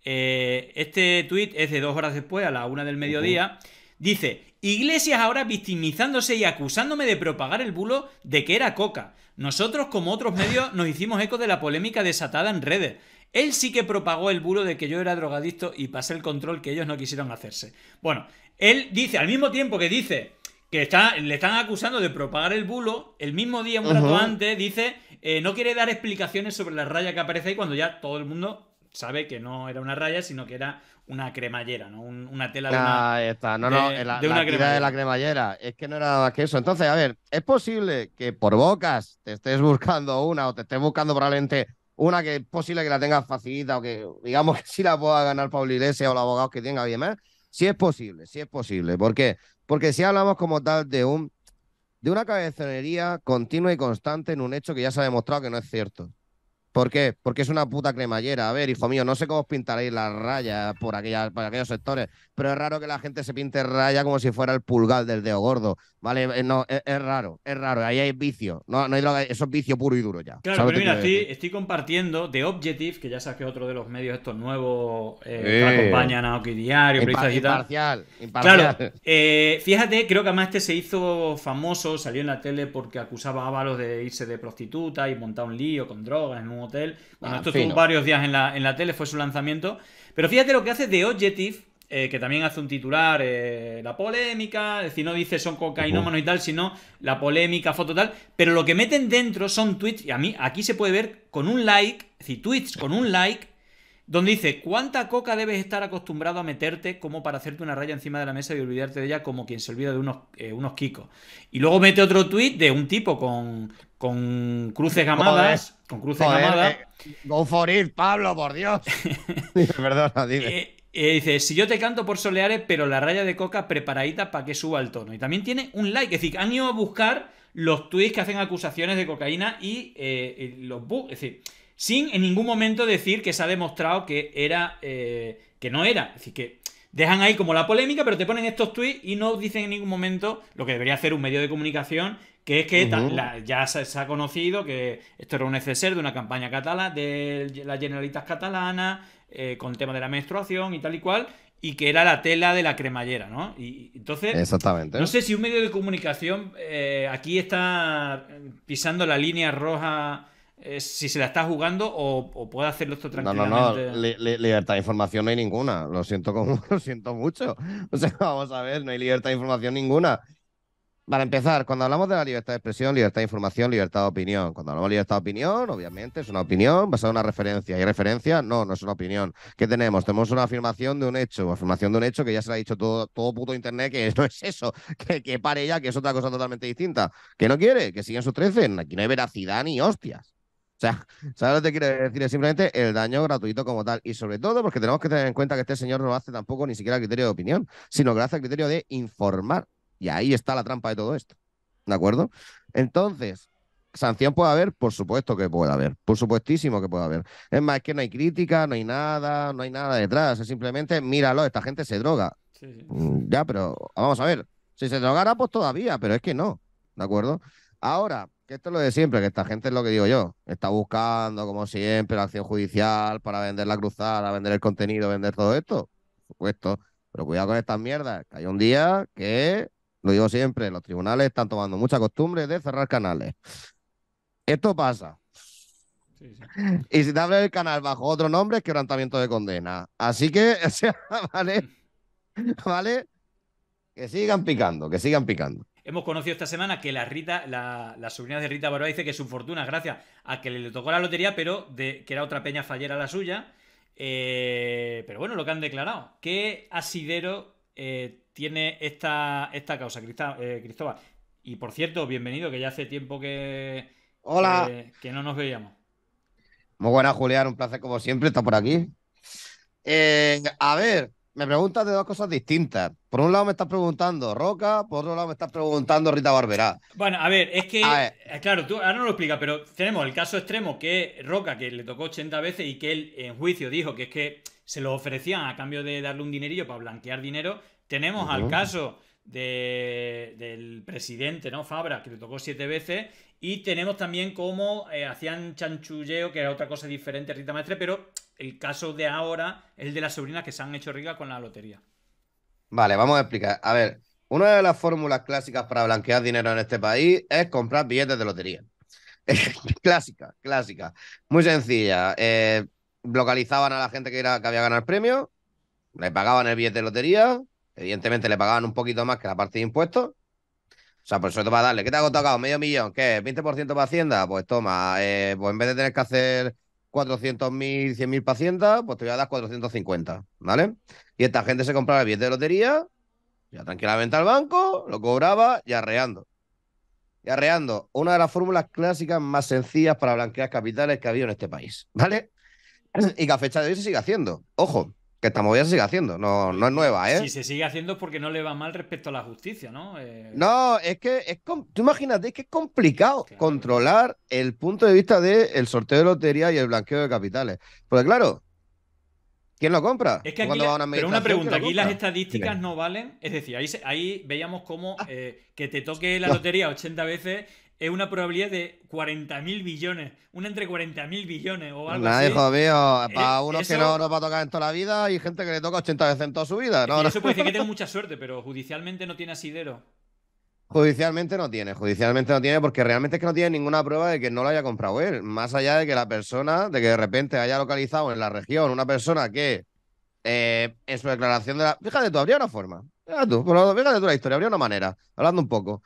eh, este tuit es de dos horas después, a la una del mediodía, dice, Iglesias ahora victimizándose y acusándome de propagar el bulo de que era coca. Nosotros, como otros medios, nos hicimos eco de la polémica desatada en redes. Él sí que propagó el bulo de que yo era drogadicto y pasé el control que ellos no quisieron hacerse. Bueno, él dice, al mismo tiempo que dice que está, le están acusando de propagar el bulo, el mismo día, un rato antes, dice, eh, no quiere dar explicaciones sobre la raya que aparece ahí cuando ya todo el mundo sabe que no era una raya, sino que era una cremallera, ¿no? una tela de una, Ah, está. No, no, la, de, de la cremallera. Es que no era nada más que eso. Entonces, a ver, es posible que por bocas te estés buscando una o te estés buscando probablemente una que es posible que la tengas facilita o que digamos que sí la pueda ganar Pablo Iglesias o los abogados que tenga bien más. Si sí es posible, si sí es posible. ¿Por qué? Porque si hablamos como tal de un de una cabezonería continua y constante en un hecho que ya se ha demostrado que no es cierto. ¿Por qué? Porque es una puta cremallera. A ver, hijo mío, no sé cómo os pintaréis las rayas por, por aquellos sectores, pero es raro que la gente se pinte raya como si fuera el pulgar del dedo gordo. ¿Vale? Eh, no, es, raro, es raro. Ahí hay vicio. No, no eso es vicio puro y duro ya. Claro, pero mira, estoy, estoy, compartiendo de Objective, que ya sabes que otro de los medios estos nuevos eh, que acompañan a Oki Diario, imparcial, imparcial, Claro, eh, fíjate, creo que además este se hizo famoso, salió en la tele porque acusaba a Ábalos de irse de prostituta y montar un lío con drogas en un hotel. Bueno, ah, esto varios días en la, en la tele, fue su lanzamiento. Pero fíjate lo que hace The Objective, eh, que también hace un titular, eh, la polémica, si no dice son cocainómanos y tal, sino la polémica, foto tal, pero lo que meten dentro son tweets, y a mí aquí se puede ver con un like, si decir, tweets con un like donde dice, ¿cuánta coca debes estar acostumbrado a meterte como para hacerte una raya encima de la mesa y olvidarte de ella como quien se olvida de unos, eh, unos kikos? Y luego mete otro tuit de un tipo con, con cruces gamadas, con cruces gamadas. Eh, go for it, Pablo, por Dios. Perdona, dime. Eh, dice, si yo te canto por soleares, pero la raya de coca preparadita para que suba el tono. Y también tiene un like, es decir, han ido a buscar los tuits que hacen acusaciones de cocaína y los bugs. Es decir, sin en ningún momento decir que se ha demostrado que era, eh, que no era. Es decir, que dejan ahí como la polémica, pero te ponen estos tweets y no dicen en ningún momento lo que debería hacer un medio de comunicación, que es que ya se, ha conocido que esto era un exceso de una campaña catalana, de las Generalitas catalanas, eh, con el tema de la menstruación y tal y cual, y que era la tela de la cremallera, ¿no? Y entonces, Exactamente. no sé si un medio de comunicación eh, aquí está pisando la línea roja si se la está jugando o, puede hacerlo esto tranquilamente. No, no, no. libertad de información no hay ninguna. Lo siento, como, lo siento mucho. O vamos a ver, no hay libertad de información ninguna. Para empezar, cuando hablamos de la libertad de expresión, libertad de información, libertad de opinión. Cuando hablamos de libertad de opinión, obviamente es una opinión basada en una referencia. Hay referencia? No, no es una opinión. ¿Qué tenemos? Tenemos una afirmación de un hecho, afirmación de un hecho que ya se le ha dicho todo, todo puto internet que no es eso, que, que pare ya, que es otra cosa totalmente distinta. ¿Qué no quiere, que siguen sus trece, Aquí no hay veracidad ni hostias. O sea, ¿sabes lo que quiero decir? Es simplemente el daño gratuito como tal. Y sobre todo porque tenemos que tener en cuenta que este señor no hace tampoco ni siquiera a criterio de opinión, sino que lo hace a criterio de informar. Y ahí está la trampa de todo esto. ¿De acuerdo? Entonces, sanción puede haber, por supuesto que puede haber, por supuestísimo que puede haber. Es más, es que no hay crítica, no hay nada, no hay nada detrás. Es simplemente, míralo, esta gente se droga. Mm, ya, pero vamos a ver. Si se drogara, pues todavía, pero es que no. ¿De acuerdo? Ahora, que esto es lo de siempre, que esta gente es lo que digo yo, está buscando, como siempre, la acción judicial para vender la cruzada, vender el contenido, vender todo esto, por supuesto. Pero cuidado con estas mierdas, que hay un día que, lo digo siempre, los tribunales están tomando mucha costumbre de cerrar canales. Esto pasa. Y si te abre el canal bajo otro nombre, es quebrantamiento de condena. Así que, vale, mm. vale, que sigan picando, que sigan picando. Hemos conocido esta semana que la Rita, la, sobrina de Rita Barba dice que su fortuna, gracias a que le tocó la lotería, pero que era otra peña fallera la suya. Eh, pero bueno, lo que han declarado. ¿Qué asidero eh, tiene esta, esta causa, eh, Cristóbal? Y por cierto, bienvenido, que ya hace tiempo que. Hola. que no nos veíamos. Muy buena, Julián, un placer como siempre estar por aquí. a ver, me preguntas de dos cosas distintas. Por un lado me estás preguntando Roca, por otro lado me estás preguntando Rita Barberá. Bueno, a ver, es que, eh, claro, tú ahora no lo explicas, pero tenemos el caso extremo que Roca, que le tocó 80 veces y que él en juicio dijo que es que se lo ofrecían a cambio de darle un dinerillo para blanquear dinero. Tenemos al caso del presidente, ¿no? Fabra, que le tocó siete veces y tenemos también cómo eh, hacían chanchulleo, que era otra cosa diferente Rita Maestre, pero el caso de ahora es el de las sobrinas que se han hecho ricas con la lotería. Vale, vamos a explicar. A ver, una de las fórmulas clásicas para blanquear dinero en este país es comprar billetes de lotería. clásica, clásica. Muy sencilla. Eh, localizaban a la gente que, era, que había ganado el premio, le pagaban el billete de lotería, evidentemente le pagaban un poquito más que la parte de impuestos o sea, por va a darle, ¿qué te ha tocado? ¿Medio millón? ¿Qué? ¿20% para Hacienda? Pues toma, eh, pues en vez de tener que hacer 400.000, 100.000 para Hacienda, pues te voy a dar 450, ¿vale? Y esta gente se compraba el de lotería, ya tranquilamente al banco, lo cobraba y arreando. Y arreando, una de las fórmulas clásicas más sencillas para blanquear capitales que ha habido en este país, ¿vale? Y que a fecha de hoy se sigue haciendo. Ojo, que esta movida se sigue haciendo, no, no es nueva, ¿eh? Si se sigue haciendo porque no le va mal respecto a la justicia, ¿no? Eh, no, es que es tú imagínate que es complicado controlar el punto de vista del sorteo de lotería y el blanqueo de capitales. Porque claro, ¿Quién lo compra? Es que aquí la... pero una pregunta, aquí las estadísticas no valen. Es decir, ahí, ahí veíamos cómo ah. eh, que te toque la lotería 80 veces es una probabilidad de 40.000 billones, una entre 40.000 billones o algo así. hijo mío, eh, para uno unos que no nos va a tocar en toda la vida y gente que le toca 80 veces en toda su vida. No, Eso puede decir que tengo mucha suerte, pero judicialmente no tiene asidero. Judicialmente no tiene, judicialmente no tiene, porque realmente es que no tiene ninguna prueba de que no lo haya comprado él. Más allá de que la persona, de que de repente haya localizado en la región una persona que eh, en su declaración de la. Fíjate tú, habría una forma. Fíjate tú, fíjate tú la historia, habría una manera, hablando un poco.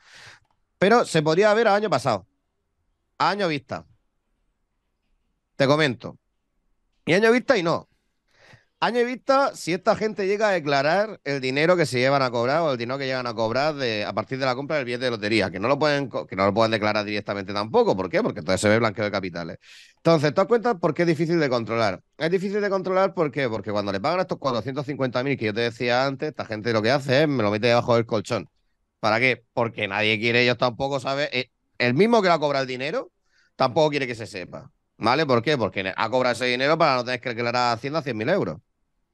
Pero se podría ver año pasado. a Año vista. Te comento. Y año vista y no. Año vista, si esta gente llega a declarar el dinero que se llevan a cobrar o el dinero que llegan a cobrar a partir de la compra del billete de lotería, que no lo pueden, que no lo pueden declarar directamente tampoco. ¿Por qué? Porque entonces se ve blanqueo de capitales. Entonces, ¿te das cuenta por qué es difícil de controlar? Es difícil de controlar ¿por qué? porque cuando le pagan estos 450.000 que yo te decía antes, esta gente lo que hace es me lo mete debajo del colchón. ¿Para qué? Porque nadie quiere, ellos tampoco saben. Eh, el mismo que le ha cobrado el dinero tampoco quiere que se sepa. ¿Vale? ¿Por qué? Porque ha cobrado ese dinero para no tener que declarar a Hacienda 100.000 euros.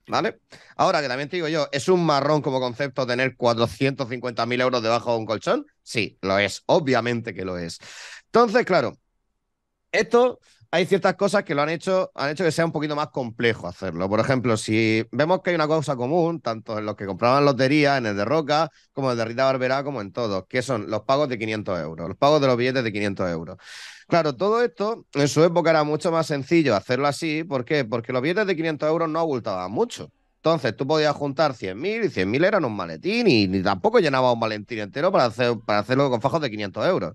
¿Vale? Ahora, que también te digo yo, ¿es un marrón como concepto tener 450.000 euros debajo de un colchón? Sí, lo es, obviamente que lo es. Entonces, claro, esto hay ciertas cosas que lo han hecho, han hecho que sea un poquito más complejo hacerlo. Por ejemplo, si vemos que hay una cosa común, tanto en los que compraban lotería, en el de Roca, como en el de Rita Barberá, como en todos, que son los pagos de 500 euros, los pagos de los billetes de 500 euros. Claro, todo esto en su época era mucho más sencillo hacerlo así. ¿Por qué? Porque los billetes de 500 euros no abultaban mucho. Entonces tú podías juntar 100.000 y 100.000 eran un maletín y, ni tampoco llenaba un maletín entero para, hacer, para hacerlo con fajos de 500 euros.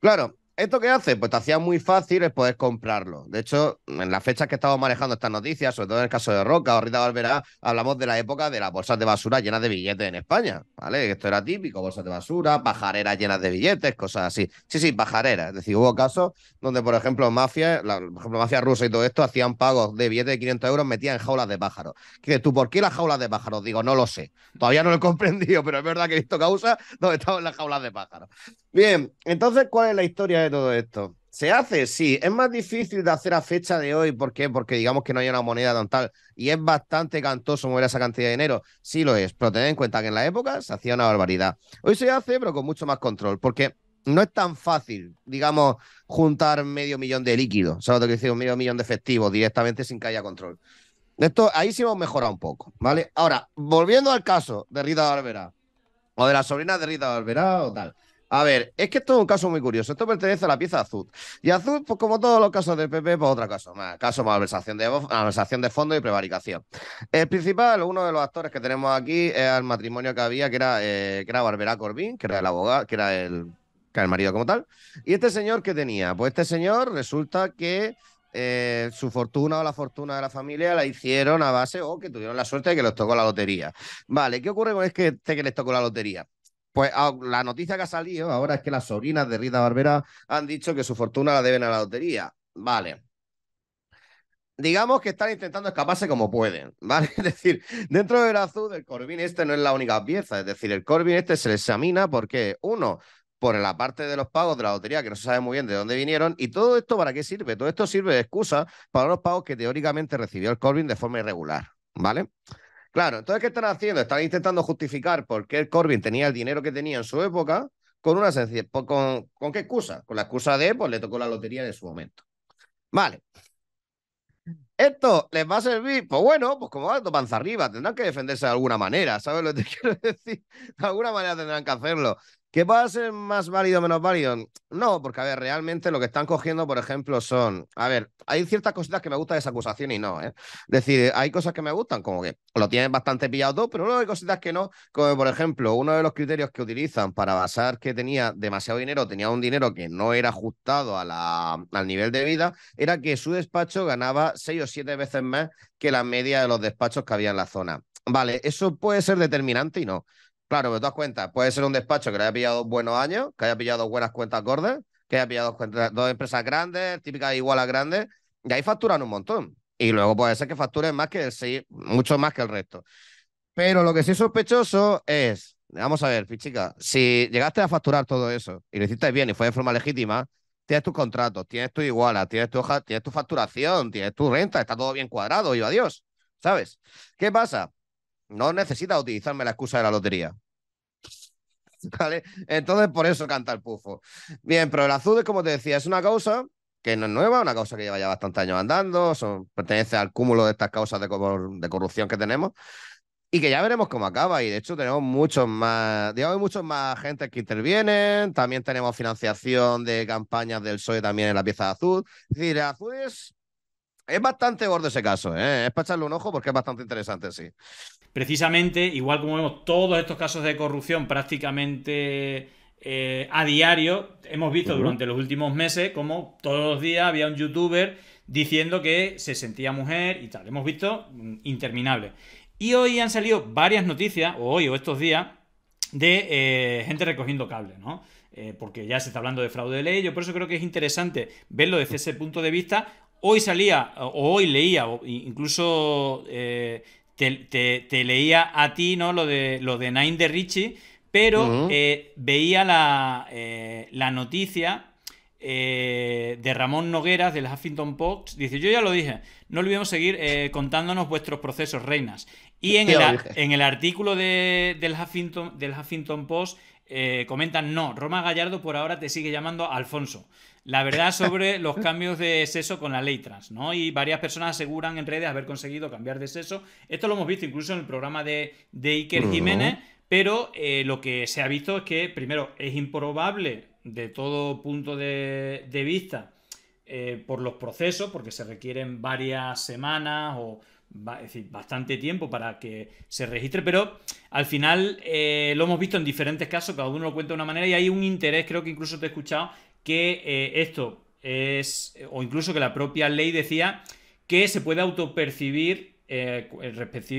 Claro, ¿Esto qué hace? Pues te hacía muy fácil poder comprarlo. De hecho, en las fechas que estamos manejando estas noticias, sobre todo en el caso de Roca o Rita Barberá, hablamos de la época de las bolsas de basura llenas de billetes en España. ¿Vale? Esto era típico, bolsas de basura, pajareras llenas de billetes, cosas así. Sí, sí, pajareras. Es decir, hubo casos donde, por ejemplo, mafias la, por ejemplo, mafia rusa y todo esto hacían pagos de billetes de 500 euros, metían en jaulas de pájaros. Que tú, ¿por qué las jaulas de pájaros? Digo, no lo sé. Todavía no lo he comprendido, pero es verdad que he visto causas donde estaban las jaulas de pájaros. Bien, entonces, ¿cuál es la historia? todo esto. ¿Se hace? Sí. Es más difícil de hacer a fecha de hoy. ¿Por qué? Porque digamos que no hay una moneda tan tal. Y es bastante cantoso mover esa cantidad de dinero. Sí lo es, pero tened en cuenta que en la época se hacía una barbaridad. Hoy se hace, pero con mucho más control. Porque no es tan fácil, digamos, juntar medio millón de líquidos. Sabes lo que decir, un medio millón de efectivos directamente sin que haya control. Esto, ahí sí hemos mejorado un poco, ¿vale? Ahora, volviendo al caso de Rita Barbera o de la sobrina de Rita Barbera o tal. A ver, es que esto es un caso muy curioso. Esto pertenece a la pieza Azul. Y Azul, pues como todos los casos de PP, pues otra caso. más. Caso malversación de, malversación de fondo y prevaricación. El principal, uno de los actores que tenemos aquí, es el matrimonio que había, que era, eh, que Barbera Corbín, que era el abogado, que era el, el marido como tal. Y este señor, ¿qué tenía? Pues este señor resulta que eh, su fortuna o la fortuna de la familia la hicieron a base o que tuvieron la suerte de que les tocó la lotería. Vale, ¿qué ocurre con este que les tocó la lotería? Pues ah, la noticia que ha salido ahora es que las sobrinas de Rita Barbera han dicho que su fortuna la deben a la lotería. Vale. Digamos que están intentando escaparse como pueden, ¿vale? Es decir, dentro del azul, el Corbin este no es la única pieza. Es decir, el Corbin este se le examina porque, uno, por la parte de los pagos de la lotería, que no se sabe muy bien de dónde vinieron. ¿Y todo esto para qué sirve? Todo esto sirve de excusa para los pagos que teóricamente recibió el Corvin de forma irregular, ¿vale? Claro, entonces, ¿qué están haciendo? Están intentando justificar por qué Corbyn tenía el dinero que tenía en su época con una sencilla. Con, qué excusa? Con la excusa de, pues le tocó la lotería en su momento. Vale. ¿Esto les va a servir? Pues bueno, pues como van panza arriba, tendrán que defenderse de alguna manera, ¿sabes lo que quiero decir? De alguna manera tendrán que hacerlo. ¿Que pueda ser más válido o menos válido? No, porque a ver, realmente lo que están cogiendo, por ejemplo, son. A ver, hay ciertas cositas que me gustan de esa acusación y no, ¿eh? Es decir, hay cosas que me gustan, como que lo tienen bastante pillado todo, pero luego hay cositas que no, como por ejemplo, uno de los criterios que utilizan para basar que tenía demasiado dinero, tenía un dinero que no era ajustado al nivel de vida, era que su despacho ganaba seis o siete veces más que la media de los despachos que había en la zona. Vale, eso puede ser determinante y no. Claro, pero das cuenta, puede ser un despacho que haya pillado buenos años, que haya pillado buenas cuentas gordas, que haya pillado dos empresas grandes, típicas igual a grandes, y ahí facturan un montón. Y luego puede ser que facturen más que el, sí, mucho más que el resto. Pero lo que sí es sospechoso es, vamos a ver, pichica, si llegaste a facturar todo eso y lo hiciste bien y fue de forma legítima, tienes tus contratos, tienes tu iguala, tienes tu hoja, tienes tu facturación, tienes tu renta, está todo bien cuadrado yo adiós. ¿Sabes? ¿Qué pasa? No necesita utilizarme la excusa de la lotería. ¿Vale? Entonces, por eso canta el pufo. Bien, pero el azul, como te decía, es una causa que no es nueva, una causa que lleva ya bastantes años andando, son, pertenece al cúmulo de estas causas de, corrupción que tenemos y que ya veremos cómo acaba. Y de hecho tenemos muchos más, digamos, muchos más agentes que intervienen, también tenemos financiación de campañas del PSOE también en la pieza de azul. Es decir, el azul es es bastante gordo ese caso, ¿eh? es para echarle un ojo porque es bastante interesante, sí. Precisamente, igual como vemos todos estos casos de corrupción prácticamente eh, a diario, hemos visto durante los últimos meses como todos los días había un youtuber diciendo que se sentía mujer y tal. Hemos visto mm, interminables. Y hoy han salido varias noticias, o hoy o estos días, de eh, gente recogiendo cables, ¿no? Eh, porque ya se está hablando de fraude de ley. Yo por eso creo que es interesante verlo desde ese punto de vista hoy salía, o hoy leía, incluso eh, te, leía a ti, ¿no? Lo de, lo de Nine de Richie, pero eh, veía la, eh, la noticia de Ramón Nogueras del Huffington Post. Dice, yo ya lo dije, no olvidemos seguir contándonos vuestros procesos, reinas. Y en, el, artículo de, del, Huffington, Post comentan, no, Roma Gallardo por ahora te sigue llamando Alfonso. La verdad sobre los cambios de sexo con la ley trans, ¿no? Y varias personas aseguran en redes haber conseguido cambiar de sexo. Esto lo hemos visto incluso en el programa de, de Iker Jiménez, pero eh, lo que se ha visto es que, primero, es improbable de todo punto de, vista eh, por los procesos, porque se requieren varias semanas o bastante tiempo para que se registre, pero al final eh, lo hemos visto en diferentes casos, cada uno lo cuenta de una manera y hay un interés, creo que incluso te he escuchado, que eh, esto es, o incluso que la propia ley decía que se puede autopercibir, eh,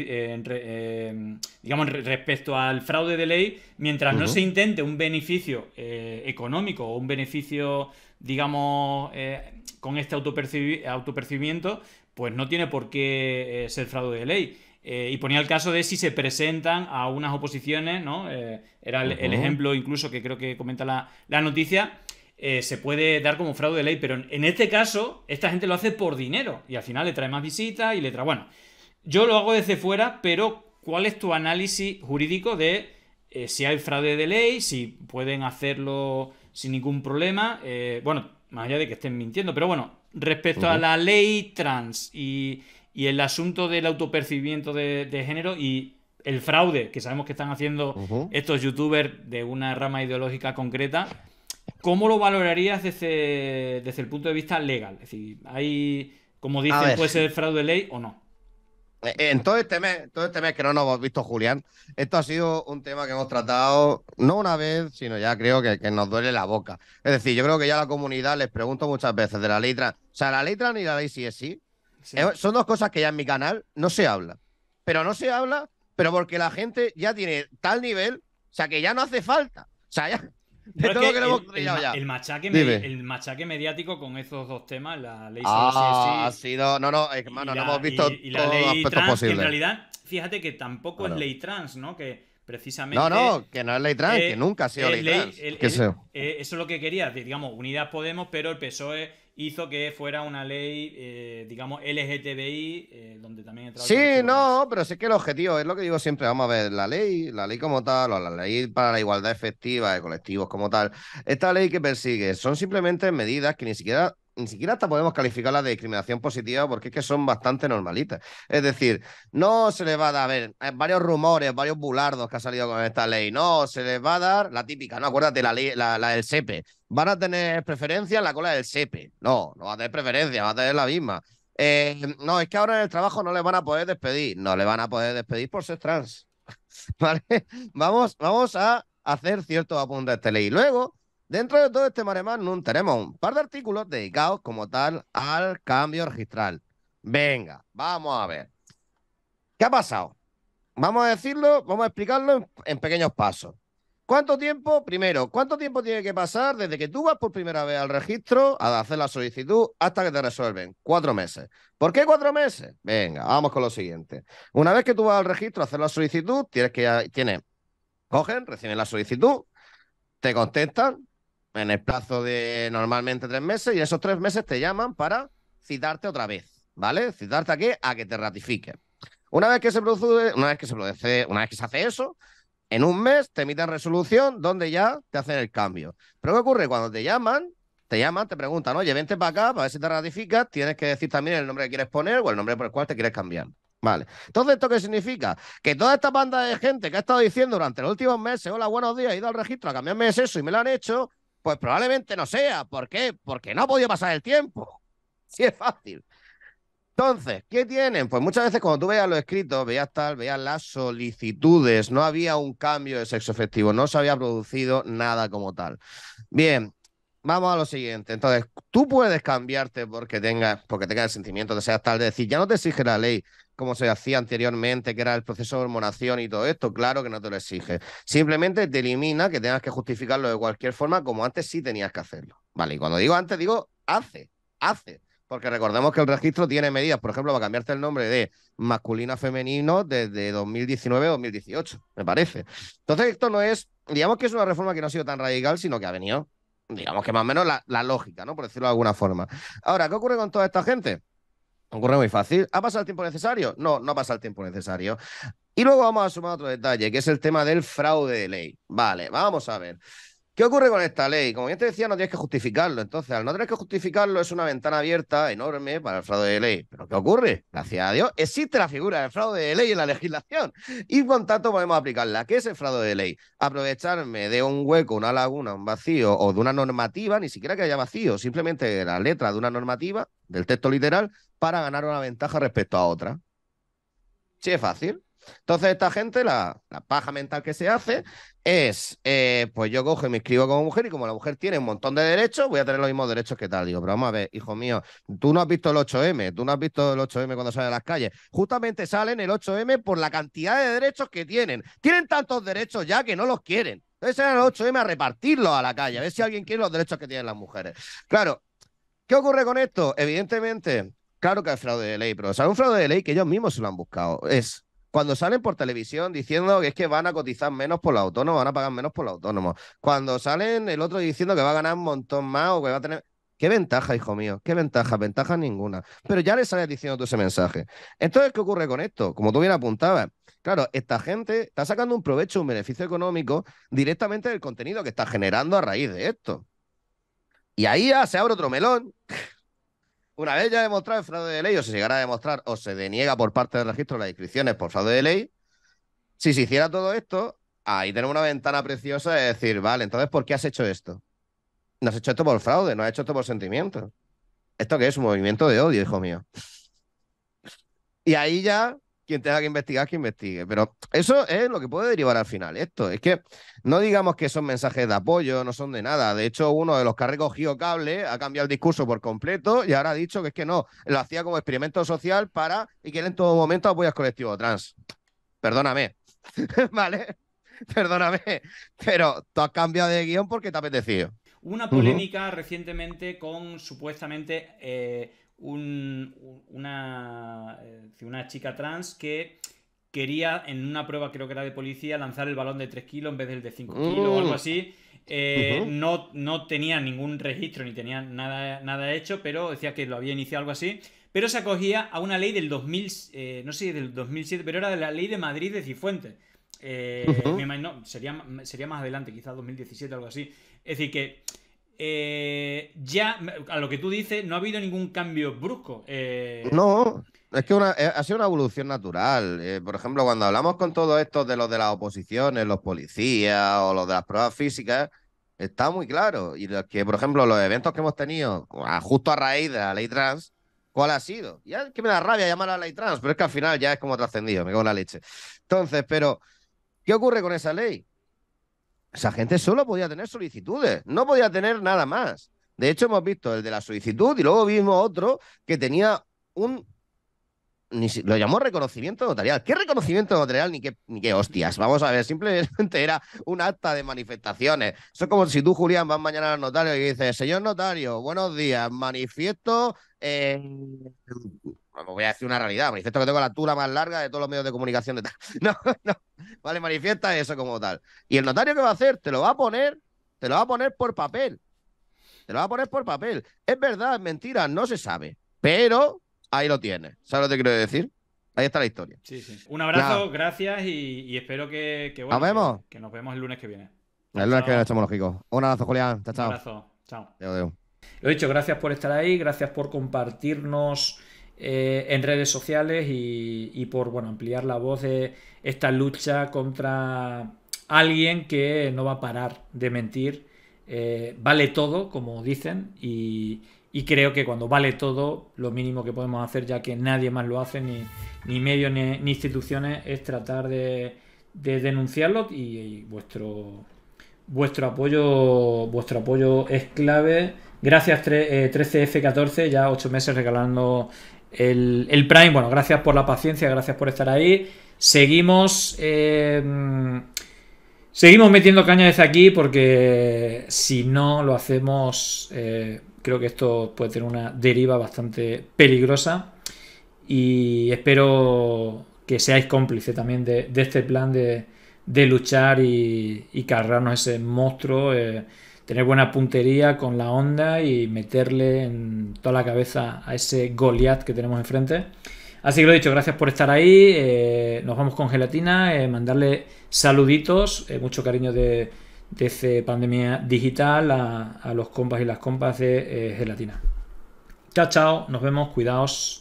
eh, digamos, respecto al fraude de ley, mientras no se intente un beneficio económico o un beneficio, digamos, con este autopercibi autopercibimiento, pues no tiene por qué ser fraude de ley. y ponía el caso de si se presentan a unas oposiciones, ¿no? era el, ejemplo incluso que creo que comenta la, la noticia, eh, se puede dar como fraude de ley, pero en, este caso, esta gente lo hace por dinero y al final le trae más visitas y le trae. Bueno, yo lo hago desde fuera, pero ¿cuál es tu análisis jurídico de eh, si hay fraude de ley, si pueden hacerlo sin ningún problema? Eh, bueno, más allá de que estén mintiendo, pero bueno, respecto a la ley trans y, el asunto del autopercibimiento de, género y el fraude que sabemos que están haciendo estos youtubers de una rama ideológica concreta. ¿Cómo lo valorarías desde, desde el punto de vista legal? Es decir, hay, como dicen, puede ser fraude de ley o no. Eh, eh, en todo este mes, todo este mes que no nos hemos visto, Julián, esto ha sido un tema que hemos tratado no una vez, sino ya creo que, nos duele la boca. Es decir, yo creo que ya la comunidad les pregunto muchas veces de la ley trans. O sea, la ley trans ni la ley sí es sí. Eh, son dos cosas que ya en mi canal no se habla. Pero no se habla, pero porque la gente ya tiene tal nivel, o sea, que ya no hace falta. O sea, ya, el, ya. El machaque, el machaque mediático con esos dos temas, la ley ah, sí, sí. no, no, hermano, no hemos visto y, los la posibles. Que en realidad, fíjate que tampoco es ley trans, ¿no? Que precisamente. No, no, que no es ley trans, eh, que nunca ha sido ley, trans. Eh, eso es lo que quería, digamos, Unidas Podemos, pero el PSOE hizo que fuera una ley, eh, digamos, LGTBI, eh, donde también Sí, no, pero sí que el objetivo es lo que digo siempre, vamos a ver, la ley, la ley como tal, o la ley para la igualdad efectiva de colectivos como tal, esta ley que persigue son simplemente medidas que ni siquiera ni siquiera hasta podemos calificarla de discriminación positiva porque es que son bastante normalitas. Es decir, no se les va a dar, a ver, varios rumores, varios bulardos que ha salido con esta ley, no, se les va a dar la típica, no, acuérdate, la, ley, la, del SEPE. Van a tener preferencia en la cola del SEPE. No, no va a tener preferencia, va a tener la misma. Eh, no, es que ahora en el trabajo no le van a poder despedir, no le van a poder despedir por ser trans. ¿Vale? Vamos, vamos a hacer cierto apuntes a esta ley. Luego, Dentro de todo este mare tenemos un par de artículos dedicados como tal al cambio registral. Venga, vamos a ver. ¿Qué ha pasado? Vamos a decirlo, vamos a explicarlo en, pequeños pasos. ¿Cuánto tiempo, primero, cuánto tiempo tiene que pasar desde que tú vas por primera vez al registro a hacer la solicitud hasta que te resuelven? Cuatro meses. ¿Por qué cuatro meses? Venga, vamos con lo siguiente. Una vez que tú vas al registro a hacer la solicitud, tienes que, tienes, cogen, reciben la solicitud, te contestan, en el plazo de normalmente tres meses, y esos tres meses te llaman para citarte otra vez, ¿vale? Citarte aquí a que te ratifique. Una vez que se produce, una vez que se produce, una vez que se hace eso, en un mes te emiten resolución donde ya te hacen el cambio. Pero ¿qué ocurre? Cuando te llaman, te llaman, te preguntan, oye, vente para acá para ver si te ratificas, tienes que decir también el nombre que quieres poner o el nombre por el cual te quieres cambiar. Vale. Entonces, ¿esto qué significa? Que toda esta banda de gente que ha estado diciendo durante los últimos meses, hola, buenos días, he ido al registro a cambiarme de y me lo han hecho, pues probablemente no sea. ¿Por qué? Porque no ha podido pasar el tiempo. Sí es fácil. Entonces, ¿qué tienen? Pues muchas veces cuando tú veías lo escrito, veías tal, veías las solicitudes, no había un cambio de sexo efectivo, no se había producido nada como tal. Bien, vamos a lo siguiente. Entonces, tú puedes cambiarte porque tengas, porque tengas el sentimiento de seas tal, de decir, ya no te exige la ley, como se hacía anteriormente, que era el proceso de hormonación y todo esto, claro que no te lo exige. Simplemente te elimina que tengas que justificarlo de cualquier forma, como antes sí tenías que hacerlo. Vale, y cuando digo antes, digo hace, hace. Porque recordemos que el registro tiene medidas, por ejemplo, para cambiarte el nombre de masculino a femenino desde 2019 2018, me parece. Entonces, esto no es, digamos que es una reforma que no ha sido tan radical, sino que ha venido, digamos que más o menos la, la lógica, ¿no? Por decirlo de alguna forma. Ahora, ¿qué ocurre con toda esta gente? Ocurre muy fácil. ¿Ha pasado el tiempo necesario? No, no ha pasado el tiempo necesario. Y luego vamos a sumar otro detalle, que es el tema del fraude de ley. Vale, vamos a ver. ¿Qué ocurre con esta ley? Como yo te decía, no tienes que justificarlo. Entonces, al no tener que justificarlo, es una ventana abierta enorme para el fraude de ley. Pero ¿qué ocurre? Gracias a Dios, existe la figura del fraude de ley en la legislación y con tanto podemos aplicarla. ¿Qué es el fraude de ley? Aprovecharme de un hueco, una laguna, un vacío o de una normativa, ni siquiera que haya vacío, simplemente de la letra de una normativa, del texto literal, para ganar una ventaja respecto a otra. Sí, es fácil. Entonces, esta gente, la, paja mental que se hace es, eh, pues yo cojo y me inscribo como mujer y como la mujer tiene un montón de derechos, voy a tener los mismos derechos que tal. Digo, pero vamos a ver, hijo mío, tú no has visto el 8M, tú no has visto el 8M cuando sale a las calles. Justamente salen el 8M por la cantidad de derechos que tienen. Tienen tantos derechos ya que no los quieren. Entonces salen el 8M a repartirlos a la calle, a ver si alguien quiere los derechos que tienen las mujeres. Claro, ¿qué ocurre con esto? Evidentemente, claro que hay fraude de ley, pero o sea, un fraude de ley que ellos mismos se lo han buscado. Es cuando salen por televisión diciendo que es que van a cotizar menos por la autónoma, van a pagar menos por los autónomos. Cuando salen el otro diciendo que va a ganar un montón más o que va a tener... ¿Qué ventaja, hijo mío? ¿Qué ventaja? Ventaja ninguna. Pero ya le sales diciendo tú ese mensaje. Entonces, ¿qué ocurre con esto? Como tú bien apuntabas, claro, esta gente está sacando un provecho, un beneficio económico directamente del contenido que está generando a raíz de esto. Y ahí ya se abre otro melón, una vez ya demostrado el fraude de ley, o se llegara a demostrar, o se deniega por parte del registro las inscripciones por fraude de ley, si se hiciera todo esto, ahí tenemos una ventana preciosa de decir, vale, entonces, ¿por qué has hecho esto? No has hecho esto por fraude, no has hecho esto por sentimiento. ¿Esto que es? Un movimiento de odio, hijo mío. Y ahí ya quien tenga que investigar, que investigue. Pero eso es lo que puede derivar al final. Esto es que no digamos que son mensajes de apoyo, no son de nada. De hecho, uno de los que ha recogido cable ha cambiado el discurso por completo y ahora ha dicho que es que no, lo hacía como experimento social para y que en todo momento apoya al colectivo trans. Perdóname, ¿vale? Perdóname, pero tú has cambiado de guión porque te ha apetecido. Una polémica recientemente con supuestamente. Eh, una, eh, una chica trans que quería, en una prueba creo que era de policía, lanzar el balón de 3 kilos en vez del de 5 mm. kilos o algo así. Eh, no, no tenía ningún registro ni tenía nada, nada hecho, pero decía que lo había iniciado algo así. Pero se acogía a una ley del 2000, eh, no sé, del 2007, pero era de la ley de Madrid de Cifuentes. me sería, sería más adelante, quizás 2017 o algo así. Es decir, que eh, ya, a lo que tú dices, no ha habido ningún cambio brusco. Eh. No, es que eh, ha sido una evolución natural. Eh, por ejemplo, cuando hablamos con todos estos de los de las oposiciones, los policías o los de las pruebas físicas, está muy claro. Y que, por ejemplo, los eventos que hemos tenido justo a raíz de la ley trans, ¿cuál ha sido? Ya es que me da rabia llamar a la ley trans, pero es que al final ya es como trascendido, me cago la leche. Entonces, pero, ¿qué ocurre con esa ley? esa gente solo podía tener solicitudes, no podía tener nada más. De hecho, hemos visto el de la solicitud y luego vimos otro que tenía un lo llamó reconocimiento notarial. ¿Qué reconocimiento notarial ni qué, qué hostias? Vamos a ver, simplemente era un acta de manifestaciones. Eso es como si tú, Julián, vas mañana al notario y dices, señor notario, buenos días, manifiesto voy a decir una realidad, manifiesto que tengo la altura más larga de todos los medios de comunicación de tal. No, no, vale, manifiesta eso como tal. Y el notario que va a hacer, te lo va a poner, te lo va a poner por papel. Te lo va a poner por papel. Es verdad, es mentira, no se sabe. Pero ahí lo tienes. ¿Sabes lo que quiero decir? Ahí está la historia. Sí, sí. Un abrazo, gracias y, espero que, nos vemos. Que, nos vemos el lunes que viene. El lunes que viene estamos lógico. Un abrazo, Julián. Chao, chao. Un abrazo. Chao. Te Lo dicho, gracias por estar ahí, gracias por compartirnos eh, en redes sociales y, por bueno, ampliar la voz de esta lucha contra alguien que no va a parar de mentir. Eh, vale todo, como dicen, y, creo que cuando vale todo, lo mínimo que podemos hacer, ya que nadie más lo hace, ni, medios ni, instituciones, es tratar de, denunciarlo y, vuestro vuestro apoyo vuestro apoyo es clave gracias 13F14 eh, ya ocho meses regalando el, Prime, bueno, gracias por la paciencia, gracias por estar ahí. Seguimos. Eh, seguimos metiendo caña desde aquí porque si no lo hacemos, eh, creo que esto puede tener una deriva bastante peligrosa. Y espero que seáis cómplices también de, este plan de, luchar y, cargarnos ese monstruo. Eh, tener buena puntería con la onda y meterle en toda la cabeza a ese Goliath que tenemos enfrente. Así que lo dicho, gracias por estar ahí. Eh, nos vamos con gelatina. Eh, mandarle saluditos, eh, mucho cariño de, de este pandemia digital a, los compas y las compas de gelatina. Chao, chao. Nos vemos. Cuidaos.